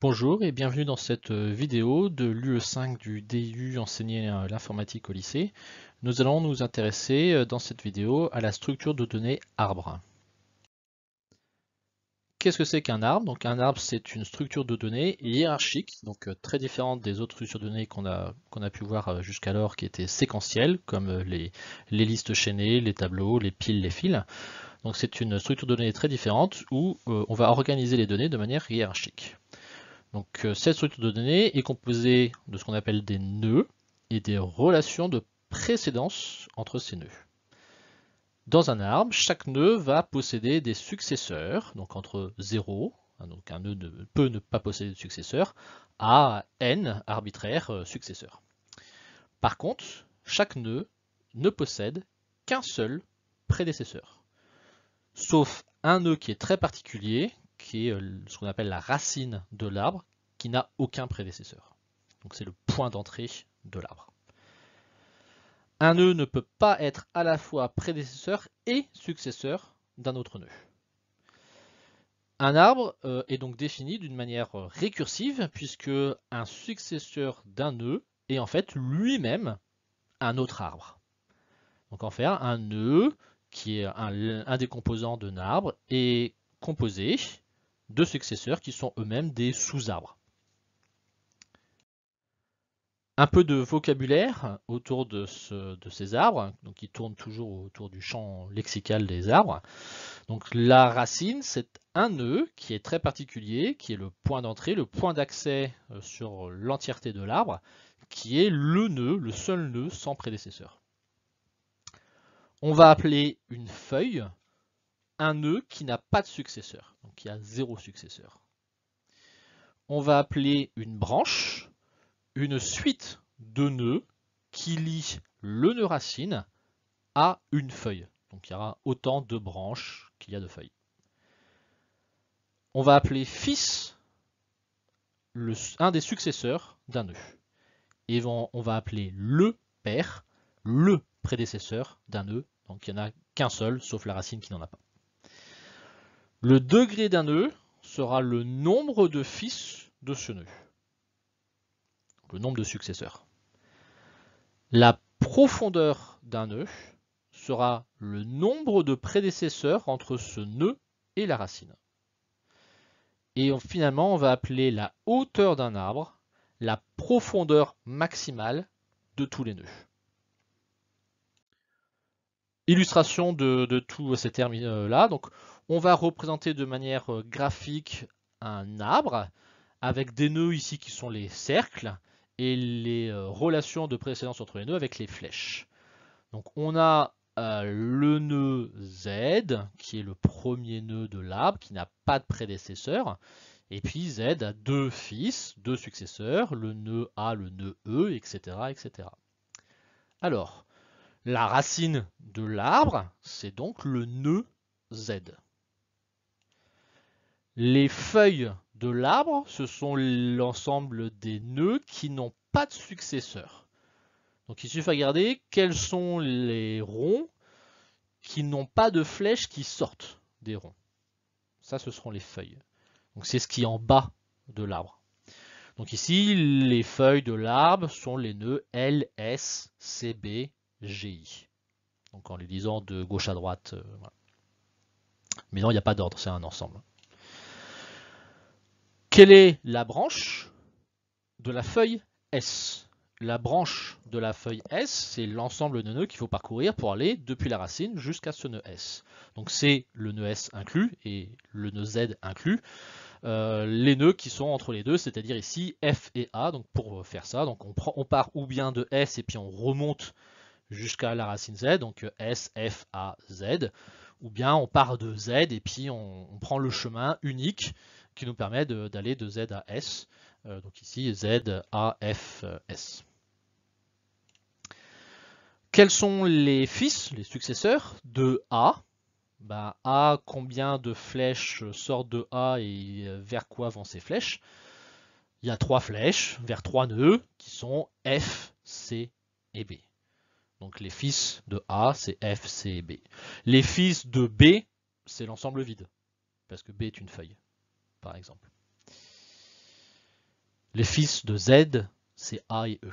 Bonjour et bienvenue dans cette euh, vidéo de l'UE5 du DU enseigner euh, l'informatique au lycée. Nous allons nous intéresser euh, dans cette vidéo à la structure de données arbre. Qu'est-ce que c'est qu'un arbre Donc un arbre c'est une structure de données hiérarchique, donc très différente des autres structures de données qu'on a, pu voir jusqu'alors qui étaient séquentielles, comme les, listes chaînées, les tableaux, les piles, les fils. Donc c'est une structure de données très différente où on va organiser les données de manière hiérarchique. Donc euh, cette structure de données est composée de ce qu'on appelle des nœuds et des relations de précédence entre ces nœuds. Dans un arbre, chaque nœud va posséder des successeurs, donc entre 0, hein, donc un nœud peut ne pas posséder de successeur, à n arbitraire euh, successeurs. Par contre, chaque nœud ne possède qu'un seul prédécesseur, sauf un nœud qui est très particulier, qui est euh, ce qu'on appelle la racine de l'arbre, qui n'a aucun prédécesseur. Donc c'est le point d'entrée de l'arbre. Un nœud ne peut pas être à la fois prédécesseur et successeur d'un autre nœud. Un arbre euh, est donc défini d'une manière euh, récursive puisque un successeur d'un nœud est en fait lui-même un autre arbre. Donc en fait, un nœud qui est un, un des composants d'un arbre est composé de successeurs qui sont eux-mêmes des sous-arbres un peu de vocabulaire autour de, ces arbres, donc qui tournent toujours autour du champ lexical des arbres. Donc la racine, c'est un nœud qui est très particulier, qui est le point d'entrée, le point d'accès euh, sur l'entièreté de l'arbre, qui est le nœud, le seul nœud sans prédécesseur. On va appeler une feuille un nœud qui n'a pas de successeur, donc qui a zéro successeur. On va appeler une branche une suite de nœuds qui lie le nœud racine à une feuille. Donc il y aura autant de branches qu'il y a de feuilles. On va appeler fils le, un des successeurs d'un nœud. Et on, on va appeler le père le prédécesseur d'un nœud. Donc il n'y en a qu'un seul, sauf la racine qui n'en a pas. Le degré d'un nœud sera le nombre de fils de ce nœud le nombre de successeurs. La profondeur d'un nœud sera le nombre de prédécesseurs entre ce nœud et la racine. Et finalement, on va appeler la hauteur d'un arbre la profondeur maximale de tous les nœuds. Illustration de, tous ces termes-là. Donc, on va représenter de manière euh, graphique un arbre avec des nœuds ici qui sont les cercles et les euh, relations de précédence entre les nœuds avec les flèches. Donc on a euh, le nœud Z, qui est le premier nœud de l'arbre, qui n'a pas de prédécesseur. Et puis Z a deux fils, deux successeurs, le nœud A, le nœud E, etc. etc. Alors, la racine de l'arbre, c'est donc le nœud Z. Les feuilles de l'arbre, ce sont l'ensemble des nœuds qui n'ont pas de successeur. Donc il suffit à regarder quels sont les ronds qui n'ont pas de flèches qui sortent des ronds. Ça, ce seront les feuilles. Donc c'est ce qui est en bas de l'arbre. Donc ici, les feuilles de l'arbre sont les nœuds L, S, C, B, G, I. Donc en les lisant de gauche à droite. Euh, Mais non, il n'y a pas d'ordre, c'est un ensemble. Quelle est la branche de la feuille S La branche de la feuille S, c'est l'ensemble de nœuds qu'il faut parcourir pour aller depuis la racine jusqu'à ce nœud S. Donc c'est le nœud S inclus et le nœud Z inclus. Euh, les nœuds qui sont entre les deux, c'est-à-dire ici F et A. Donc pour faire ça, donc on, part ou bien de S et puis on remonte jusqu'à la racine Z, donc S, F, A, Z. Ou bien on part de Z et puis on prend le chemin unique qui nous permet d'aller de, Z à S. Euh, donc ici, Z, A, F, S. Quels sont les fils, les successeurs de A bah, A, combien de flèches sortent de A et euh, vers quoi vont ces flèches Il y a trois flèches vers trois nœuds qui sont F, C et B. Donc les fils de A, c'est F, C et B. Les fils de B, c'est l'ensemble vide, parce que B est une feuille par exemple. Les fils de Z, c'est A et E.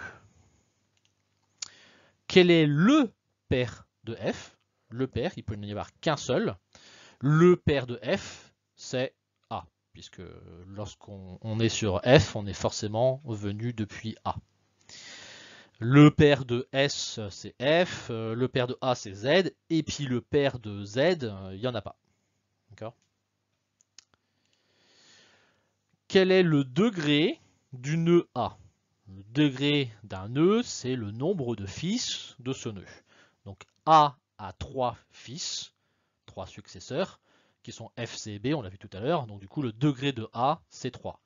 Quel est le père de F Le père, il peut n'y avoir qu'un seul. Le père de F, c'est A, puisque lorsqu'on est sur F, on est forcément venu depuis A. Le père de S, c'est F, euh, le père de A, c'est Z, et puis le père de Z, euh, il n'y en a pas. D'accord quel est le degré du nœud e A Le degré d'un nœud, e, c'est le nombre de fils de ce nœud. Donc A a trois fils, trois successeurs, qui sont F, C et B, on l'a vu tout à l'heure. Donc du coup, le degré de A, c'est 3.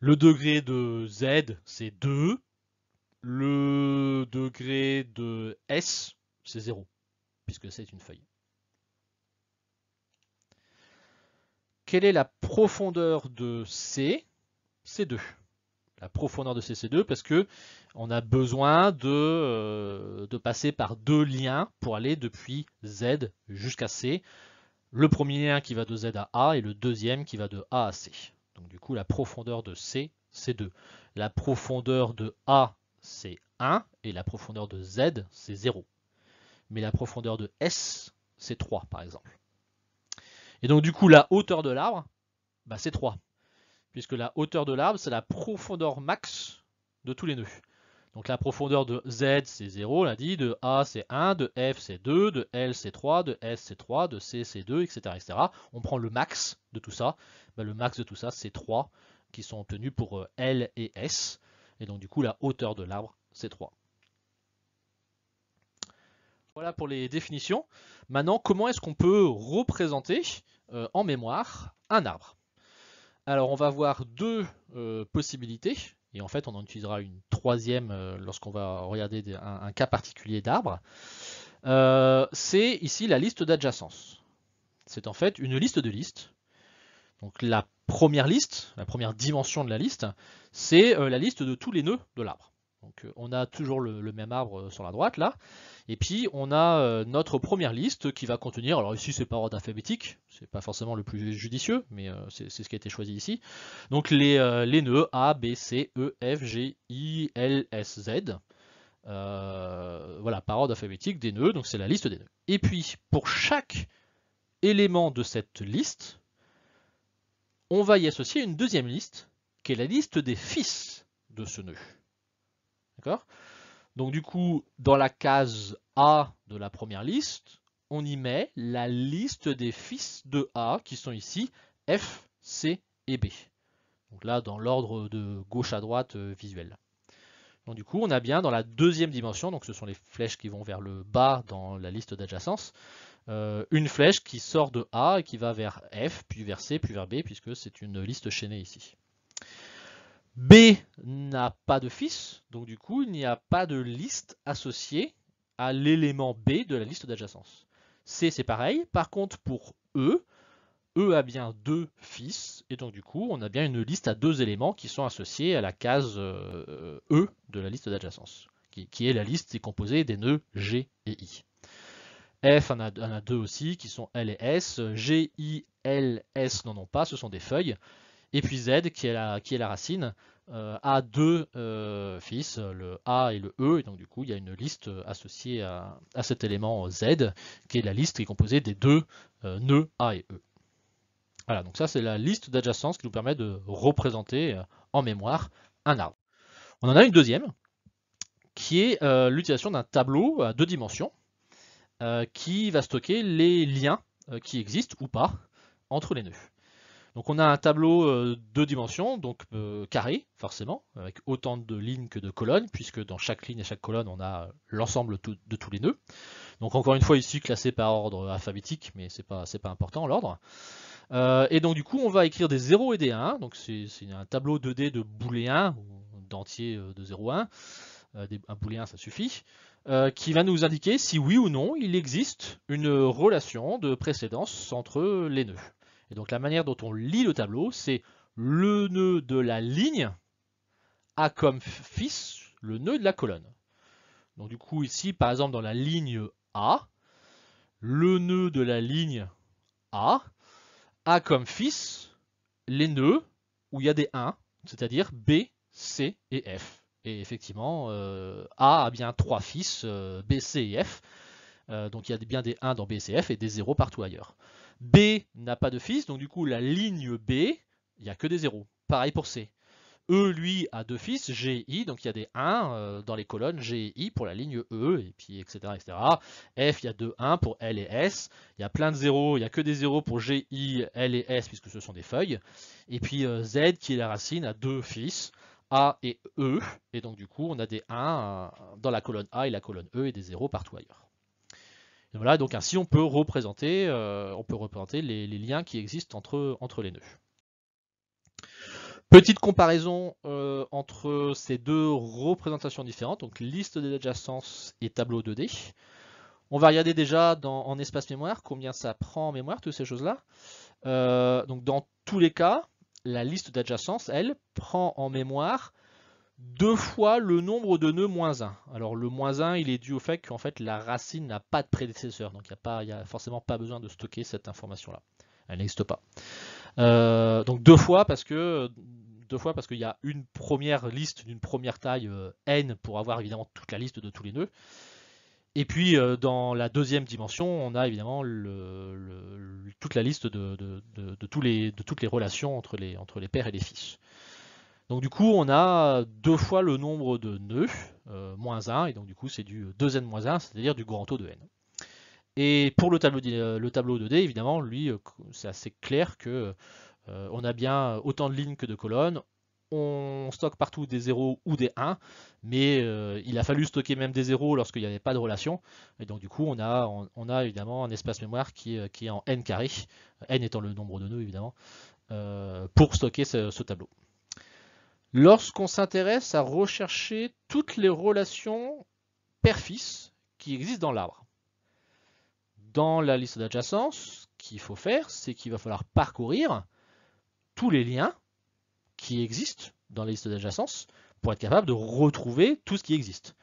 Le degré de Z, c'est 2. Le degré de S, c'est 0, puisque c'est une feuille. Quelle est la profondeur de C C2 la profondeur de C, c'est 2 parce que on a besoin de, euh, de passer par deux liens pour aller depuis Z jusqu'à C. Le premier lien qui va de Z à A et le deuxième qui va de A à C. Donc du coup la profondeur de C, c'est 2. La profondeur de A, c'est 1 et la profondeur de Z, c'est 0. Mais la profondeur de S, c'est 3 par exemple. Et donc du coup, la hauteur de l'arbre, bah, c'est 3. Puisque la hauteur de l'arbre, c'est la profondeur max de tous les nœuds. Donc la profondeur de Z, c'est 0, on l'a dit, de A, c'est 1, de F, c'est 2, de L, c'est 3, de S, c'est 3, de C, c'est 2, etc., etc. On prend le max de tout ça. Bah, le max de tout ça, c'est 3 qui sont obtenus pour euh, L et S. Et donc du coup, la hauteur de l'arbre, c'est 3. Voilà pour les définitions. Maintenant, comment est-ce qu'on peut représenter euh, en mémoire un arbre Alors, on va voir deux euh, possibilités, et en fait, on en utilisera une troisième euh, lorsqu'on va regarder un, cas particulier d'arbre. C'est ici la liste d'adjacence, C'est en fait une liste de listes. Donc la première liste, la première dimension de la liste, c'est la liste de tous les nœuds de l'arbre. Donc euh, on a toujours le, même arbre euh, sur la droite là. Et puis on a euh, notre première liste qui va contenir, alors ici c'est par ordre alphabétique, c'est pas forcément le plus judicieux, mais c'est ce qui a été choisi ici. Donc les, les nœuds A, B, C, E, F, G, I, L, S, Z. voilà, par ordre alphabétique des nœuds, donc c'est la liste des nœuds. Et puis pour chaque élément de cette liste, on va y associer une deuxième liste, qui est la liste des fils de ce nœud. D'accord Donc du coup, dans la case A de la première liste, on y met la liste des fils de A qui sont ici F, C et B. Donc là, dans l'ordre de gauche à droite euh, visuel. Donc du coup, on a bien dans la deuxième dimension, donc ce sont les flèches qui vont vers le bas dans la liste d'adjacence, euh, une flèche qui sort de A et qui va vers F, puis vers C, puis vers B, puisque c'est une liste chaînée ici. B n'a pas de fils, donc du coup, il n'y a pas de liste associée à l'élément B de la liste d'adjacence. C, c'est pareil. Par contre, pour E, E a bien deux fils, et donc du coup, on a bien une liste à deux éléments qui sont associés à la case euh, E de la liste d'adjacence, qui, est la liste est composée des nœuds G et I. F en a deux aussi, qui sont L et S. G, I, L, S n'en ont pas, ce sont des feuilles. Et puis Z, qui est la, racine, euh, a deux euh, fils, le A et le E, et donc du coup il y a une liste euh, associée à, cet élément Z, qui est la liste qui est composée des deux nœuds A et E. Voilà, donc ça c'est la liste d'adjacence qui nous permet de représenter en mémoire un arbre. On en a une deuxième, qui est l'utilisation d'un tableau à deux dimensions, qui va stocker les liens qui existent ou pas entre les nœuds. Donc on a un tableau euh, deux dimensions, donc euh, carré forcément, avec autant de lignes que de colonnes, puisque dans chaque ligne et chaque colonne on a l'ensemble de tous les nœuds. Donc encore une fois ici classé par ordre alphabétique, mais c'est pas pas important l'ordre. Euh, et donc du coup on va écrire des 0 et des 1, donc c'est un tableau 2D de ou d'entier de 0 1, un booléen ça suffit, qui va nous indiquer si oui ou non il existe une relation de précédence entre les nœuds. Et donc la manière dont on lit le tableau, c'est le nœud de la ligne a comme fils le nœud de la colonne. Donc du coup ici, par exemple dans la ligne A, le nœud de la ligne A a comme fils les nœuds où il y a des 1, c'est-à-dire B, C et F. Et effectivement, euh, A a bien trois fils, euh, B, C et F. Euh, donc il y a bien des 1 dans B, C, F et des 0 partout ailleurs. B n'a pas de fils, donc du coup la ligne B, il n'y a que des zéros. Pareil pour C. E, lui, a deux fils, G et I, donc il y a des 1 euh, dans les colonnes G et I pour la ligne E, et puis etc. etc. F, il y a deux 1 pour L et S, il y a plein de zéros, il n'y a que des zéros pour G, I, L et S, puisque ce sont des feuilles. Et puis euh, Z, qui est la racine, a deux fils, A et E, et donc du coup on a des 1 euh, dans la colonne A et la colonne E, et des zéros partout ailleurs voilà, donc ainsi on peut représenter, euh, on peut représenter les, liens qui existent entre, les nœuds. Petite comparaison euh, entre ces deux représentations différentes, donc liste d'adjacence et tableau 2D. On va regarder déjà dans, en espace mémoire combien ça prend en mémoire, toutes ces choses-là. Euh, donc dans tous les cas, la liste d'adjacence, elle, prend en mémoire deux fois le nombre de nœuds moins 1. Alors le moins 1, il est dû au fait qu'en fait la racine n'a pas de prédécesseur, donc il n'y a, forcément pas besoin de stocker cette information-là. Elle n'existe pas. Euh, donc deux fois parce que deux fois parce qu'il y a une première liste d'une première taille euh, n pour avoir évidemment toute la liste de tous les nœuds. Et puis euh, dans la deuxième dimension, on a évidemment toute la liste de, toutes les relations entre les, entre les pères et les fils. Donc du coup, on a deux fois le nombre de nœuds, euh, moins 1, et donc du coup, c'est du 2n-1, c'est-à-dire du grand taux de n. Et pour le tableau, euh, le 2D, évidemment, lui, euh, c'est assez clair que on a bien autant de lignes que de colonnes, on stocke partout des 0 ou des 1, mais il a fallu stocker même des 0 lorsqu'il n'y avait pas de relation, et donc du coup on a, on, a évidemment un espace mémoire qui, qui, est en n carré, n étant le nombre de nœuds évidemment, pour stocker ce tableau lorsqu'on s'intéresse à rechercher toutes les relations père-fils qui existent dans l'arbre. Dans la liste d'adjacence, ce qu'il faut faire, c'est qu'il va falloir parcourir tous les liens qui existent dans la liste d'adjacence pour être capable de retrouver tout ce qui existe.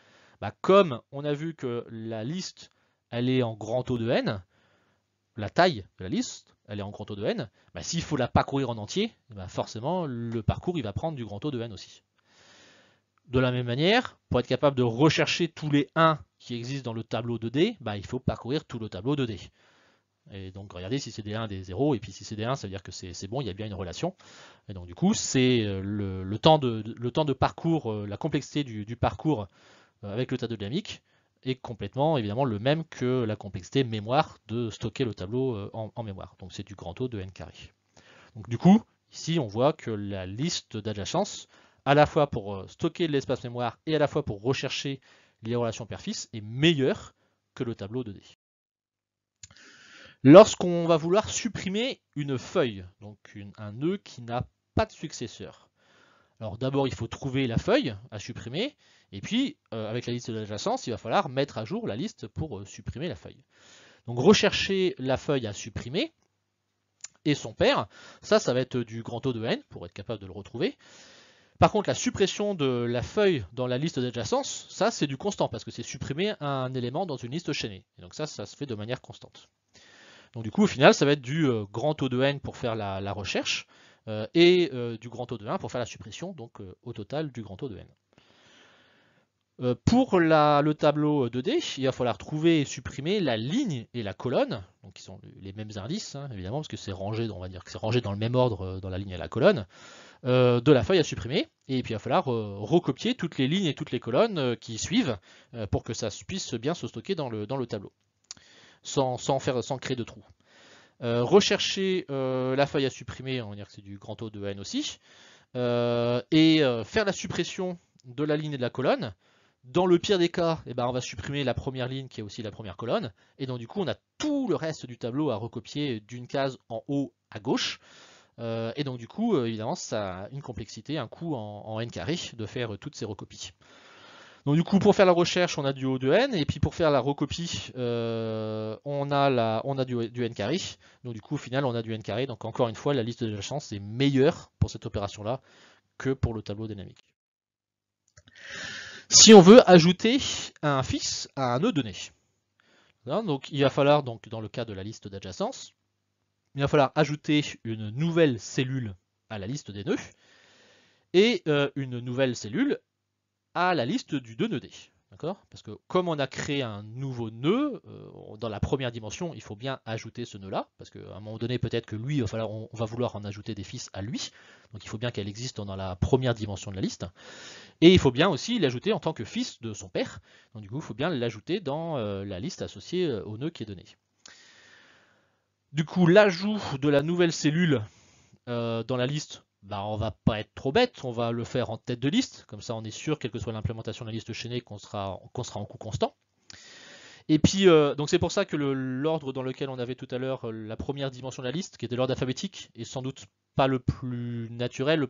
Bah, comme on a vu que la liste elle est en grand taux de n, la taille de la liste elle est en grand O de N, s'il faut la parcourir en entier, bah, forcément le parcours il va prendre du grand O de N aussi. De la même manière, pour être capable de rechercher tous les 1 qui existent dans le tableau de d bah, il faut parcourir tout le tableau de d Et donc regardez si c'est des 1, des 0, et puis si c'est des 1, ça veut dire que c'est bon, il y a bien une relation. Et donc du coup, c'est euh, le, temps de, parcours, euh, la complexité du, parcours euh, avec le de dynamique est complètement évidemment le même que la complexité mémoire de stocker le tableau euh, en, mémoire. Donc c'est du grand O de n carré. Donc du coup, ici on voit que la liste d'adjacence à la fois pour euh, stocker l'espace mémoire et à la fois pour rechercher les relations perfis, est meilleure que le tableau 2D. Lorsqu'on va vouloir supprimer une feuille, donc une, un nœud qui n'a pas de successeur, alors d'abord il faut trouver la feuille à supprimer, et puis, euh, avec la liste d'adjacence, il va falloir mettre à jour la liste pour euh, supprimer la feuille. Donc rechercher la feuille à supprimer et son père, ça, ça va être du grand O de n pour être capable de le retrouver. Par contre, la suppression de la feuille dans la liste d'adjacence, ça c'est du constant parce que c'est supprimer un élément dans une liste chaînée. Et donc ça, ça se fait de manière constante. Donc du coup, au final, ça va être du euh, grand O de n pour faire la, recherche et du grand O de 1 pour faire la suppression, donc au total du grand O de n. Euh, pour le tableau 2D, euh, il va falloir trouver et supprimer la ligne et la colonne, donc qui sont les mêmes indices, hein, évidemment, parce que c'est rangé, on va dire que c'est rangé dans le même ordre euh, dans la ligne et la colonne, de la feuille à supprimer, et puis il va falloir recopier toutes les lignes et toutes les colonnes qui suivent pour que ça puisse bien se stocker dans le, tableau, sans, sans créer de trous. rechercher la feuille à supprimer, on va dire que c'est du grand O de N aussi, et faire la suppression de la ligne et de la colonne, dans le pire des cas, eh ben, on va supprimer la première ligne qui est aussi la première colonne. Et donc du coup, on a tout le reste du tableau à recopier d'une case en haut à gauche. Euh, et donc du coup, euh, évidemment, ça a une complexité, un coût en, n carré de faire euh, toutes ces recopies. Donc du coup, pour faire la recherche, on a du haut de n, et puis pour faire la recopie, on a, du, du, n carré. Donc du coup, au final, on a du n carré. Donc encore une fois, la liste de la chance est meilleure pour cette opération-là que pour le tableau dynamique si on veut ajouter un fils à un nœud donné. Hein, donc il va falloir, donc, dans le cas de la liste d'adjacence, il va falloir ajouter une nouvelle cellule à la liste des nœuds et euh, une nouvelle cellule à la liste du 2 nœud D'accord Parce que comme on a créé un nouveau nœud, euh, dans la première dimension, il faut bien ajouter ce nœud-là, parce qu'à un moment donné, peut-être que lui, va on, va vouloir en ajouter des fils à lui, donc il faut bien qu'elle existe dans la première dimension de la liste, et il faut bien aussi l'ajouter en tant que fils de son père, donc du coup, il faut bien l'ajouter dans euh, la liste associée euh, au nœud qui est donné. Du coup, l'ajout de la nouvelle cellule dans la liste, on bah, on va pas être trop bête, on va le faire en tête de liste, comme ça on est sûr, quelle que soit l'implémentation de la liste chaînée, qu'on sera, en coût constant. Et puis, euh, donc c'est pour ça que l'ordre dans lequel on avait tout à l'heure euh, la première dimension de la liste, qui était l'ordre alphabétique, est sans doute pas le plus naturel,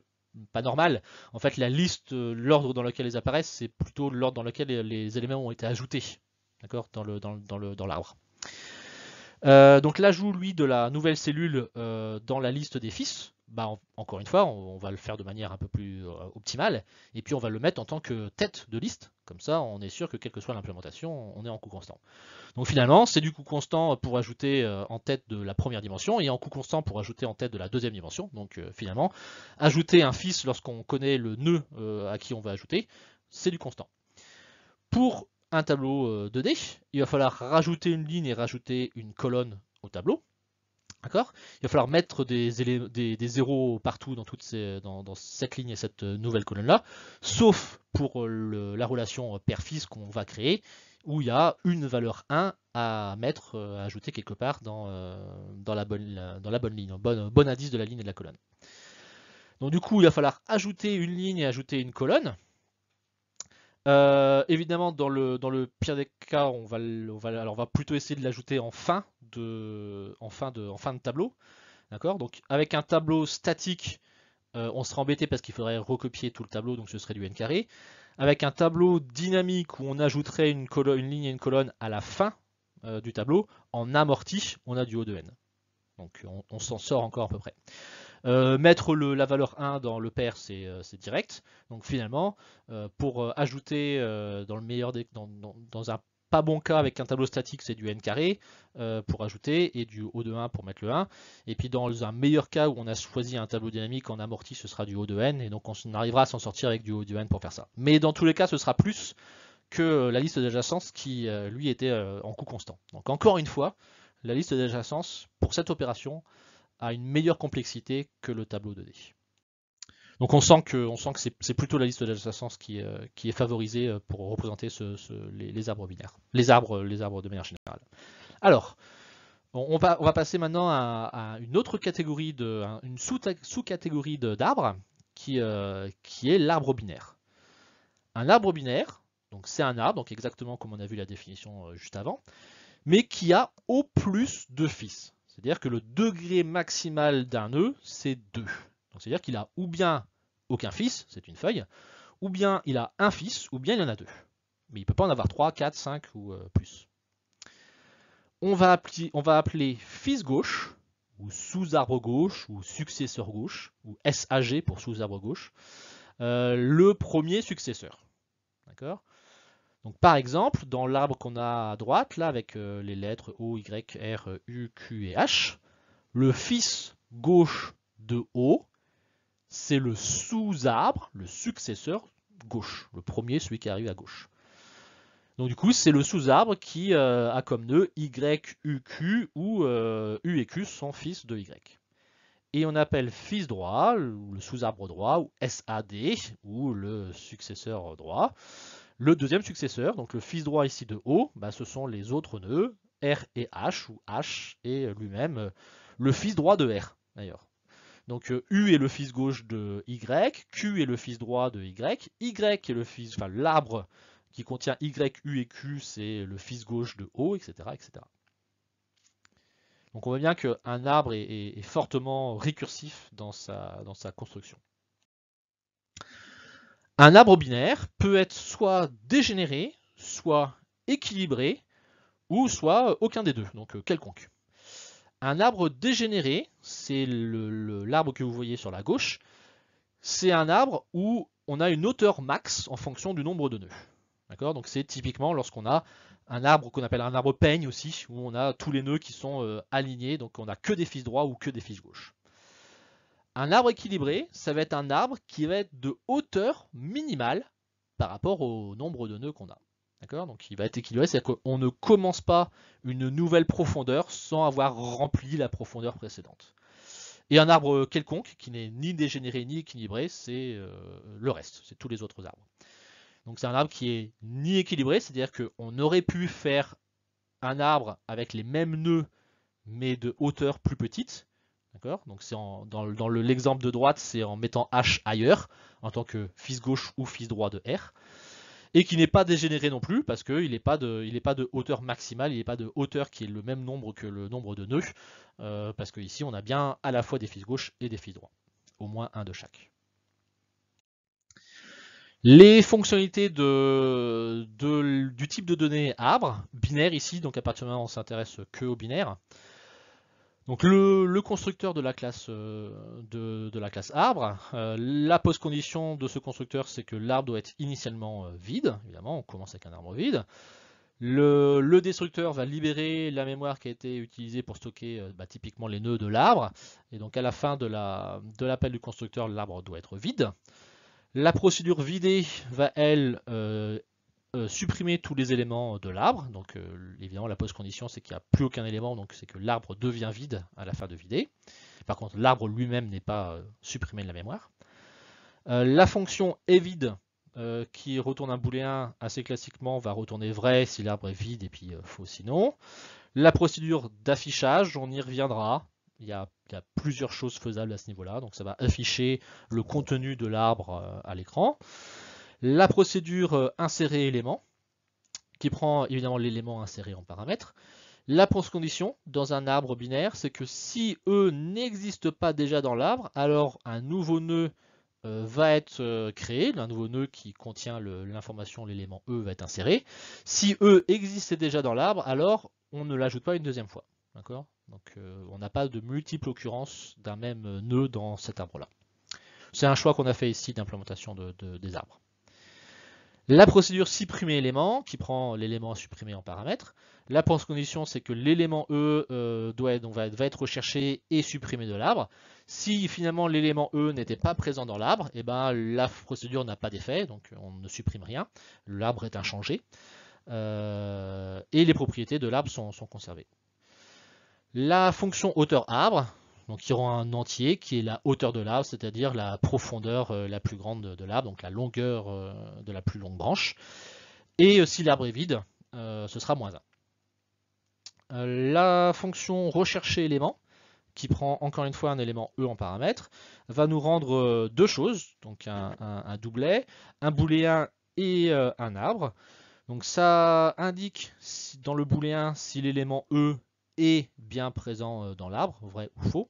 pas normal. En fait, la liste, euh, l'ordre dans lequel elles apparaissent, c'est plutôt l'ordre dans lequel les éléments ont été ajoutés, d'accord, dans l'arbre. donc l'ajout, lui, de la nouvelle cellule dans la liste des fils, bah, encore une fois, on, va le faire de manière un peu plus euh, optimale, et puis on va le mettre en tant que tête de liste, comme ça on est sûr que quelle que soit l'implémentation, on est en coût constant. Donc finalement, c'est du coût constant pour ajouter euh, en tête de la première dimension, et en coût constant pour ajouter en tête de la deuxième dimension, donc euh, finalement, ajouter un fils lorsqu'on connaît le nœud à qui on va ajouter, c'est du constant. Pour un tableau 2D, il va falloir rajouter une ligne et rajouter une colonne au tableau, il va falloir mettre des, zéros partout dans, toutes ces, cette ligne et cette nouvelle colonne-là, sauf pour euh, la relation père-fils qu'on va créer, où il y a une valeur 1 à mettre, euh, à ajouter quelque part dans, euh, la, bonne, dans la ligne, bon, bon indice de la ligne et de la colonne. Donc du coup, il va falloir ajouter une ligne et ajouter une colonne. Euh, évidemment, dans le, pire des cas, on va, on va plutôt essayer de l'ajouter en fin de, fin fin de tableau. D'accord Donc avec un tableau statique, euh, on serait embêté parce qu'il faudrait recopier tout le tableau, donc ce serait du n carré. Avec un tableau dynamique où on ajouterait une, ligne et une colonne à la fin euh, du tableau, en amorti, on a du O de n. Donc on s'en sort encore à peu près. Euh, mettre la valeur 1 dans le pair, c'est euh, direct. Donc finalement, euh, pour ajouter dans le meilleur dans, un pas bon cas avec un tableau statique, c'est du n carré pour ajouter et du haut de 1 pour mettre le 1. Et puis dans un meilleur cas où on a choisi un tableau dynamique en amorti, ce sera du O de n. Et donc on arrivera à s'en sortir avec du O de n pour faire ça. Mais dans tous les cas, ce sera plus que la liste d'adjacence qui lui était en coût constant. Donc encore une fois, la liste d'adjacence pour cette opération, a une meilleure complexité que le tableau 2D. Donc on sent que, c'est, plutôt la liste d'adjacence qui, euh, qui est favorisée euh, pour représenter les, arbres binaires, les arbres, de manière générale. Alors, on, va, passer maintenant à, une autre catégorie, de, une sous-catégorie d'arbres qui, euh, qui est l'arbre binaire. Un arbre binaire, donc c'est un arbre, donc exactement comme on a vu la définition juste avant, mais qui a au plus deux fils. C'est-à-dire que le degré maximal d'un nœud, c'est 2. Donc c'est-à-dire qu'il a ou bien aucun fils, c'est une feuille, ou bien il a un fils, ou bien il en a deux. Mais il ne peut pas en avoir 3, 4, 5 ou euh, plus. On va, appeler, fils gauche, ou sous-arbre gauche, ou successeur gauche, ou SAG pour sous-arbre gauche, euh, le premier successeur. D'accord donc par exemple, dans l'arbre qu'on a à droite, là avec euh, les lettres O, Y, R, U, Q et H, le fils gauche de O, c'est le sous-arbre, le successeur gauche, le premier, celui qui arrive à gauche. Donc du coup, c'est le sous-arbre qui euh, a comme nœud Y, U, Q, ou euh, U et Q sont fils de Y. Et on appelle fils droit, le sous-arbre droit, ou SAD, ou le successeur droit. Le deuxième successeur, donc le fils droit ici de O, bah, ce sont les autres nœuds, R et H, ou H est lui-même euh, le fils droit de R, d'ailleurs. Donc euh, U est le fils gauche de Y, Q est le fils droit de Y, Y est le fils, enfin l'arbre qui contient Y, U et Q, c'est le fils gauche de O, etc. etc. Donc on voit bien qu'un arbre est, est, fortement récursif dans sa, dans sa construction. Un arbre binaire peut être soit dégénéré, soit équilibré, ou soit euh, aucun des deux, donc euh, quelconque. Un arbre dégénéré, c'est l'arbre que vous voyez sur la gauche, c'est un arbre où on a une hauteur max en fonction du nombre de nœuds. D'accord Donc c'est typiquement lorsqu'on a un arbre qu'on appelle un arbre peigne aussi, où on a tous les nœuds qui sont euh, alignés, donc on n'a que des fils droits ou que des fils gauches. Un arbre équilibré, ça va être un arbre qui va être de hauteur minimale par rapport au nombre de nœuds qu'on a. D'accord Donc il va être équilibré, c'est-à-dire qu'on ne commence pas une nouvelle profondeur sans avoir rempli la profondeur précédente. Et un arbre quelconque, qui n'est ni dégénéré ni équilibré, c'est euh, le reste, c'est tous les autres arbres. Donc c'est un arbre qui est ni équilibré, c'est-à-dire qu'on aurait pu faire un arbre avec les mêmes nœuds, mais de hauteur plus petite, donc c'est dans, l'exemple de droite, c'est en mettant H ailleurs, en tant que fils gauche ou fils droit de R. Et qui n'est pas dégénéré non plus, parce qu'il n'est pas, de, pas de hauteur maximale, il n'est pas de hauteur qui est le même nombre que le nombre de nœuds, euh, parce qu'ici on a bien à la fois des fils gauche et des fils droits, au moins un de chaque. Les fonctionnalités de, du type de données arbre, binaire ici, donc à partir du moment où on s'intéresse que au binaire, donc le, constructeur de la classe euh, de, la classe arbre, euh, la postcondition condition de ce constructeur c'est que l'arbre doit être initialement euh, vide, évidemment on commence avec un arbre vide. Le, destructeur va libérer la mémoire qui a été utilisée pour stocker bah, typiquement les nœuds de l'arbre, et donc à la fin de l'appel la, de du constructeur l'arbre doit être vide. La procédure vidée va elle euh, supprimer tous les éléments de l'arbre. Donc euh, évidemment la post-condition c'est qu'il n'y a plus aucun élément, donc c'est que l'arbre devient vide à la fin de vider. Par contre l'arbre lui-même n'est pas euh, supprimé de la mémoire. la fonction est vide qui retourne un booléen assez classiquement va retourner vrai si l'arbre est vide et puis faux sinon. La procédure d'affichage, on y reviendra, il y, a, plusieurs choses faisables à ce niveau-là. Donc ça va afficher le contenu de l'arbre à l'écran la procédure euh, insérer élément, qui prend évidemment l'élément inséré en paramètre. La condition dans un arbre binaire, c'est que si E n'existe pas déjà dans l'arbre, alors un nouveau nœud euh, va être euh, créé, un nouveau nœud qui contient l'information, l'élément E va être inséré. Si E existait déjà dans l'arbre, alors on ne l'ajoute pas une deuxième fois. D'accord Donc on n'a pas de multiples occurrences d'un même nœud dans cet arbre-là. C'est un choix qu'on a fait ici d'implémentation des arbres. La procédure supprimer élément qui prend l'élément à supprimer en paramètre. La pense-condition, c'est que l'élément E euh, doit, va, être recherché et supprimé de l'arbre. Si finalement l'élément E n'était pas présent dans l'arbre, eh ben, la procédure n'a pas d'effet, donc on ne supprime rien. L'arbre est inchangé. Euh, et les propriétés de l'arbre sont, sont conservées. La fonction hauteur arbre, donc qui rend un entier qui est la hauteur de l'arbre, c'est-à-dire la profondeur euh, la plus grande de l'arbre, donc la longueur euh, de la plus longue branche. Et euh, si l'arbre est vide, ce sera moins 1. la fonction rechercher élément, qui prend encore une fois un élément E en paramètre, va nous rendre deux choses, donc un, doublet, un booléen et un arbre. Donc ça indique dans le booléen si l'élément E est bien présent euh, dans l'arbre, vrai ou faux.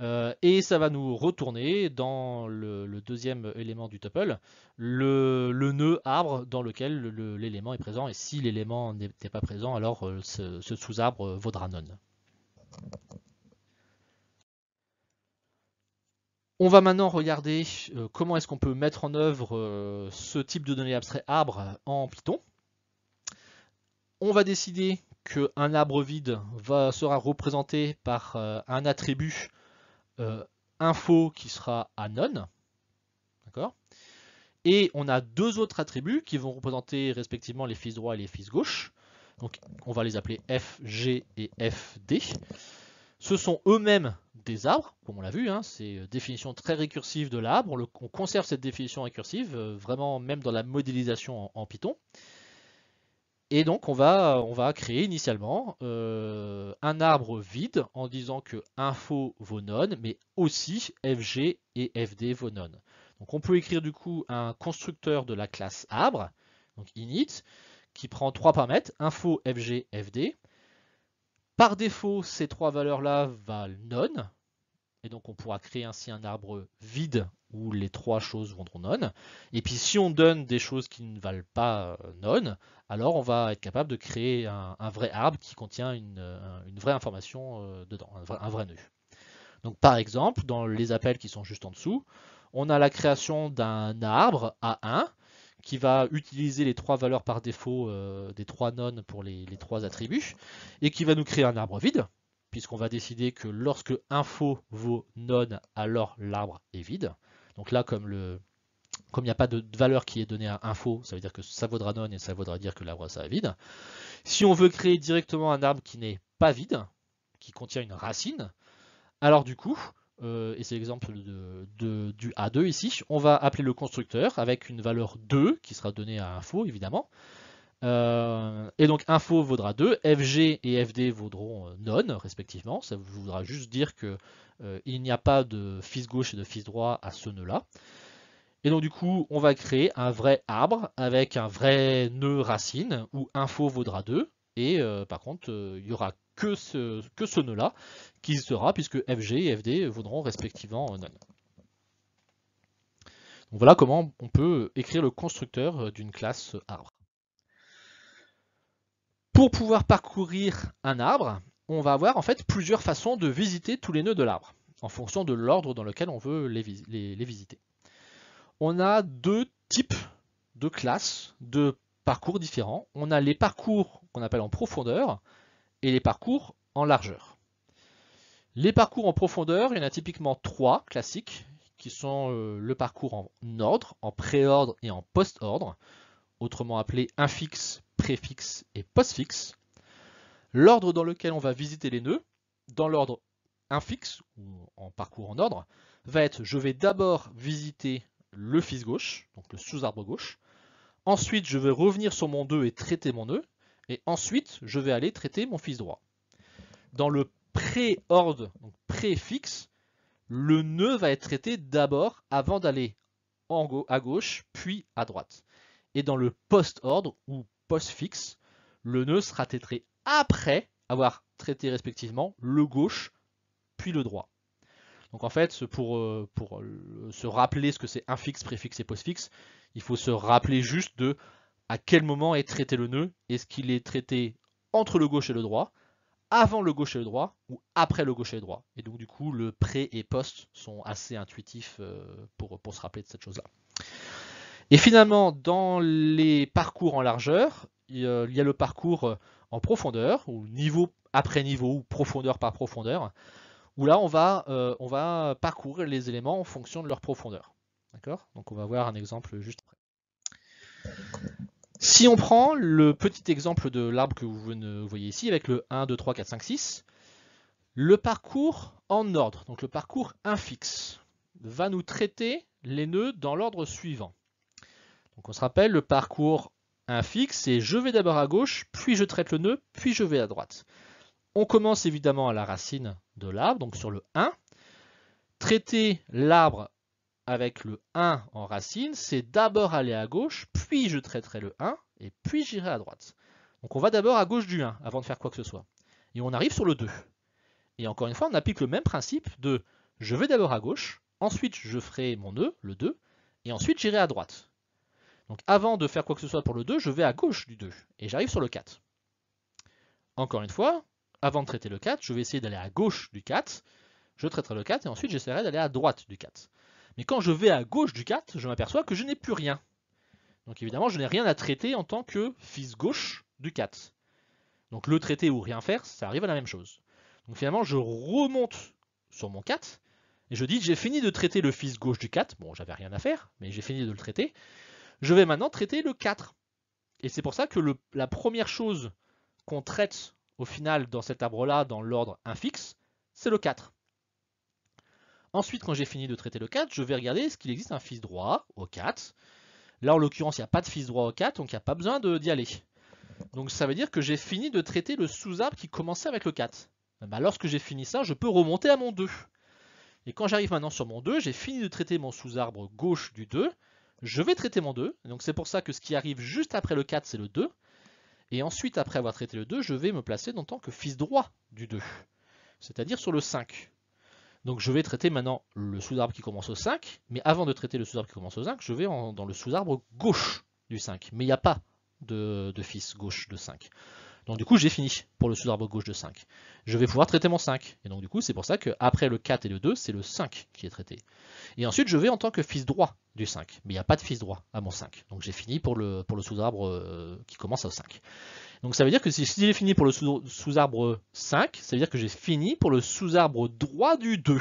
Euh, et ça va nous retourner dans le, deuxième élément du tuple, le, nœud arbre dans lequel l'élément est présent. Et si l'élément n'était pas présent, alors euh, ce, sous-arbre vaudra none. On va maintenant regarder comment est-ce qu'on peut mettre en œuvre ce type de données abstrait arbre en Python. On va décider un arbre vide sera représenté par euh, un attribut euh, info qui sera à none. D'accord Et on a deux autres attributs qui vont représenter respectivement les fils droits et les fils gauche. Donc on va les appeler FG et FD. Ce sont eux-mêmes des arbres, comme on l'a vu, hein. c'est euh, définition très récursive de l'arbre. On, conserve cette définition récursive, vraiment même dans la modélisation en Python. Et donc on va, on va créer initialement euh, un arbre vide en disant que info vaut none, mais aussi fg et fd vaut none. Donc on peut écrire du coup un constructeur de la classe arbre, donc init, qui prend trois paramètres, info, fg, fd. Par défaut, ces trois valeurs-là valent none, et donc on pourra créer ainsi un arbre vide où les trois choses vont non. Et puis si on donne des choses qui ne valent pas euh, non, alors on va être capable de créer un, vrai arbre qui contient une, euh, vraie information euh, dedans, un vrai, nœud. Donc par exemple, dans les appels qui sont juste en dessous, on a la création d'un arbre A1 qui va utiliser les trois valeurs par défaut des trois non pour les, les trois attributs, et qui va nous créer un arbre vide, puisqu'on va décider que lorsque info vaut non, alors l'arbre est vide. Donc là, comme il n'y a pas de valeur qui est donnée à info, ça veut dire que ça vaudra non et ça vaudra dire que l'arbre sera vide. Si on veut créer directement un arbre qui n'est pas vide, qui contient une racine, alors du coup, euh, et c'est l'exemple du A2 ici, on va appeler le constructeur avec une valeur 2 qui sera donnée à info évidemment, euh, et donc info vaudra 2, FG et FD vaudront euh, non respectivement. Ça voudra juste dire qu'il euh, n'y a pas de fils gauche et de fils droit à ce nœud-là. Et donc du coup, on va créer un vrai arbre avec un vrai nœud racine où info vaudra 2. Et par contre, il n'y aura que ce, que ce nœud-là qui sera puisque FG et FD vaudront respectivement none. Donc voilà comment on peut écrire le constructeur d'une classe arbre. Pour pouvoir parcourir un arbre, on va avoir en fait plusieurs façons de visiter tous les nœuds de l'arbre, en fonction de l'ordre dans lequel on veut les, visiter. On a deux types de classes, de parcours différents. On a les parcours qu'on appelle en profondeur et les parcours en largeur. Les parcours en profondeur, il y en a typiquement trois classiques, qui sont euh, le parcours en ordre, en préordre et en post-ordre, autrement appelé infixe, préfixe et postfixe, l'ordre dans lequel on va visiter les nœuds, dans l'ordre infixe, ou en parcours en ordre, va être je vais d'abord visiter le fils gauche, donc le sous-arbre gauche, ensuite je vais revenir sur mon 2 et traiter mon nœud, et ensuite je vais aller traiter mon fils droit. Dans le pré-ordre, donc préfixe, le nœud va être traité d'abord avant d'aller à gauche, puis à droite. Et dans le post-ordre ou post fixe, le nœud sera traité après avoir traité respectivement le gauche puis le droit. Donc en fait, pour, euh, euh, se rappeler ce que c'est infixe, préfixe et postfixe, il faut se rappeler juste de à quel moment est traité le nœud. Est-ce qu'il est traité entre le gauche et le droit, avant le gauche et le droit, ou après le gauche et le droit. Et donc du coup, le pré et post sont assez intuitifs euh, pour se rappeler de cette chose-là. Et finalement, dans les parcours en largeur, il y a le parcours euh, en profondeur, ou niveau après niveau, ou profondeur par profondeur, où là on va, euh, on va parcourir les éléments en fonction de leur profondeur. D'accord Donc on va voir un exemple juste après. Si on prend le petit exemple de l'arbre que vous voyez ici, avec le 1, 2, 3, 4, 5, 6, le parcours en ordre, donc le parcours infixe, va nous traiter les nœuds dans l'ordre suivant on se rappelle, le parcours infixe, c'est je vais d'abord à gauche, puis je traite le nœud, puis je vais à droite. On commence évidemment à la racine de l'arbre, donc sur le 1. Traiter l'arbre avec le 1 en racine, c'est d'abord aller à gauche, puis je traiterai le 1, et puis j'irai à droite. Donc on va d'abord à gauche du 1, avant de faire quoi que ce soit. Et on arrive sur le 2. Et encore une fois, on applique le même principe de je vais d'abord à gauche, ensuite je ferai mon nœud, le 2, et ensuite j'irai à droite. Donc avant de faire quoi que ce soit pour le 2, je vais à gauche du 2 et j'arrive sur le 4. Encore une fois, avant de traiter le 4, je vais essayer d'aller à gauche du 4, je traiterai le 4 et ensuite j'essaierai d'aller à droite du 4. Mais quand je vais à gauche du 4, je m'aperçois que je n'ai plus rien. Donc évidemment, je n'ai rien à traiter en tant que fils gauche du 4. Donc le traiter ou rien faire, ça arrive à la même chose. Donc finalement, je remonte sur mon 4, et je dis que j'ai fini de traiter le fils gauche du 4, bon j'avais rien à faire, mais j'ai fini de le traiter, je vais maintenant traiter le 4. Et c'est pour ça que la première chose qu'on traite au final dans cet arbre-là, dans l'ordre infixe, c'est le 4. Ensuite, quand j'ai fini de traiter le 4, je vais regarder est-ce qu'il existe un fils droit au 4. Là, en l'occurrence, il n'y a pas de fils droit au 4, donc il n'y a pas besoin d'y aller. Donc ça veut dire que j'ai fini de traiter le sous-arbre qui commençait avec le 4. Eh ben, lorsque j'ai fini ça, je peux remonter à mon 2. Et quand j'arrive maintenant sur mon 2, j'ai fini de traiter mon sous-arbre gauche du 2, je vais traiter mon 2, donc c'est pour ça que ce qui arrive juste après le 4, c'est le 2. Et ensuite, après avoir traité le 2, je vais me placer en tant que fils droit du 2, c'est-à-dire sur le 5. Donc je vais traiter maintenant le sous-arbre qui commence au 5, mais avant de traiter le sous-arbre qui commence au 5, je vais dans le sous-arbre gauche du 5. Mais il n'y a pas de, de fils gauche de 5. Donc du coup, j'ai fini pour le sous-arbre gauche de 5. Je vais pouvoir traiter mon 5. Et donc du coup, c'est pour ça qu'après le 4 et le 2, c'est le 5 qui est traité. Et ensuite, je vais en tant que fils droit du 5. Mais il n'y a pas de fils droit à mon 5. Donc j'ai fini pour le, pour le sous-arbre euh, qui commence au 5. Donc ça veut dire que si j'ai fini pour le sous-arbre 5, ça veut dire que j'ai fini pour le sous-arbre droit du 2.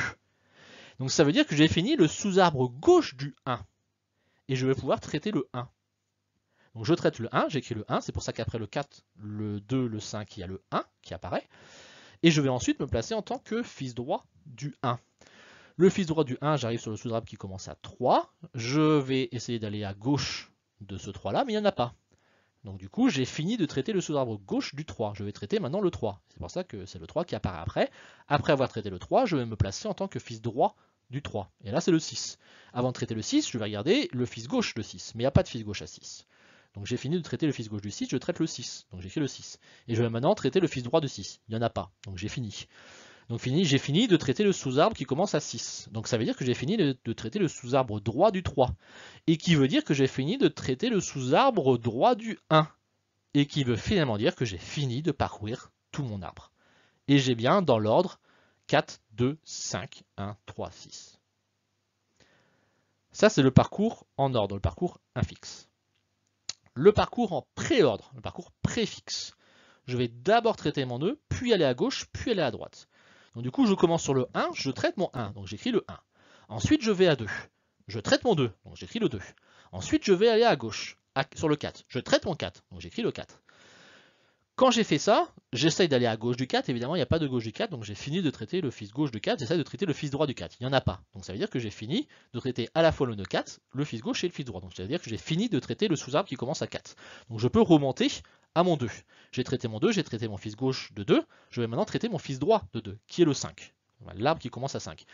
Donc ça veut dire que j'ai fini le sous-arbre gauche du 1. Et je vais pouvoir traiter le 1. Donc je traite le 1, j'écris le 1, c'est pour ça qu'après le 4, le 2, le 5, il y a le 1 qui apparaît. Et je vais ensuite me placer en tant que fils droit du 1. Le fils droit du 1, j'arrive sur le sous-drape qui commence à 3. Je vais essayer d'aller à gauche de ce 3-là, mais il n'y en a pas. Donc du coup, j'ai fini de traiter le sous-arbre gauche du 3. Je vais traiter maintenant le 3. C'est pour ça que c'est le 3 qui apparaît après. Après avoir traité le 3, je vais me placer en tant que fils droit du 3. Et là, c'est le 6. Avant de traiter le 6, je vais regarder le fils gauche de 6. Mais il n'y a pas de fils gauche à 6. Donc j'ai fini de traiter le fils gauche du 6, je traite le 6, donc j'ai fait le 6. Et je vais maintenant traiter le fils droit du 6, il n'y en a pas, donc j'ai fini. Donc j'ai fini de traiter le sous-arbre qui commence à 6. Donc ça veut dire que j'ai fini de, de, traiter le sous-arbre droit du 3. Et qui veut dire que j'ai fini de traiter le sous-arbre droit du 1. Et qui veut finalement dire que j'ai fini de parcourir tout mon arbre. Et j'ai bien dans l'ordre 4, 2, 5, 1, 3, 6. Ça c'est le parcours en ordre, le parcours infixe le parcours en préordre, le parcours préfixe. Je vais d'abord traiter mon nœud, puis aller à gauche, puis aller à droite. Donc du coup, je commence sur le 1, je traite mon 1, donc j'écris le 1. Ensuite, je vais à 2. Je traite mon 2, donc j'écris le 2. Ensuite, je vais aller à gauche, sur le 4. Je traite mon 4, donc j'écris le 4. Quand j'ai fait ça, j'essaye d'aller à gauche du 4, évidemment il n'y a pas de gauche du 4, donc j'ai fini de traiter le fils gauche du 4, j'essaye de traiter le fils droit du 4, il n'y en a pas. Donc ça veut dire que j'ai fini de traiter à la fois le nœud 4, le fils gauche et le fils droit. Donc ça veut dire que j'ai fini de traiter le sous-arbre qui commence à 4. Donc je peux remonter à mon 2. J'ai traité mon 2, j'ai traité mon fils gauche de 2, je vais maintenant traiter mon fils droit de 2, qui est le 5. L'arbre qui commence à 5.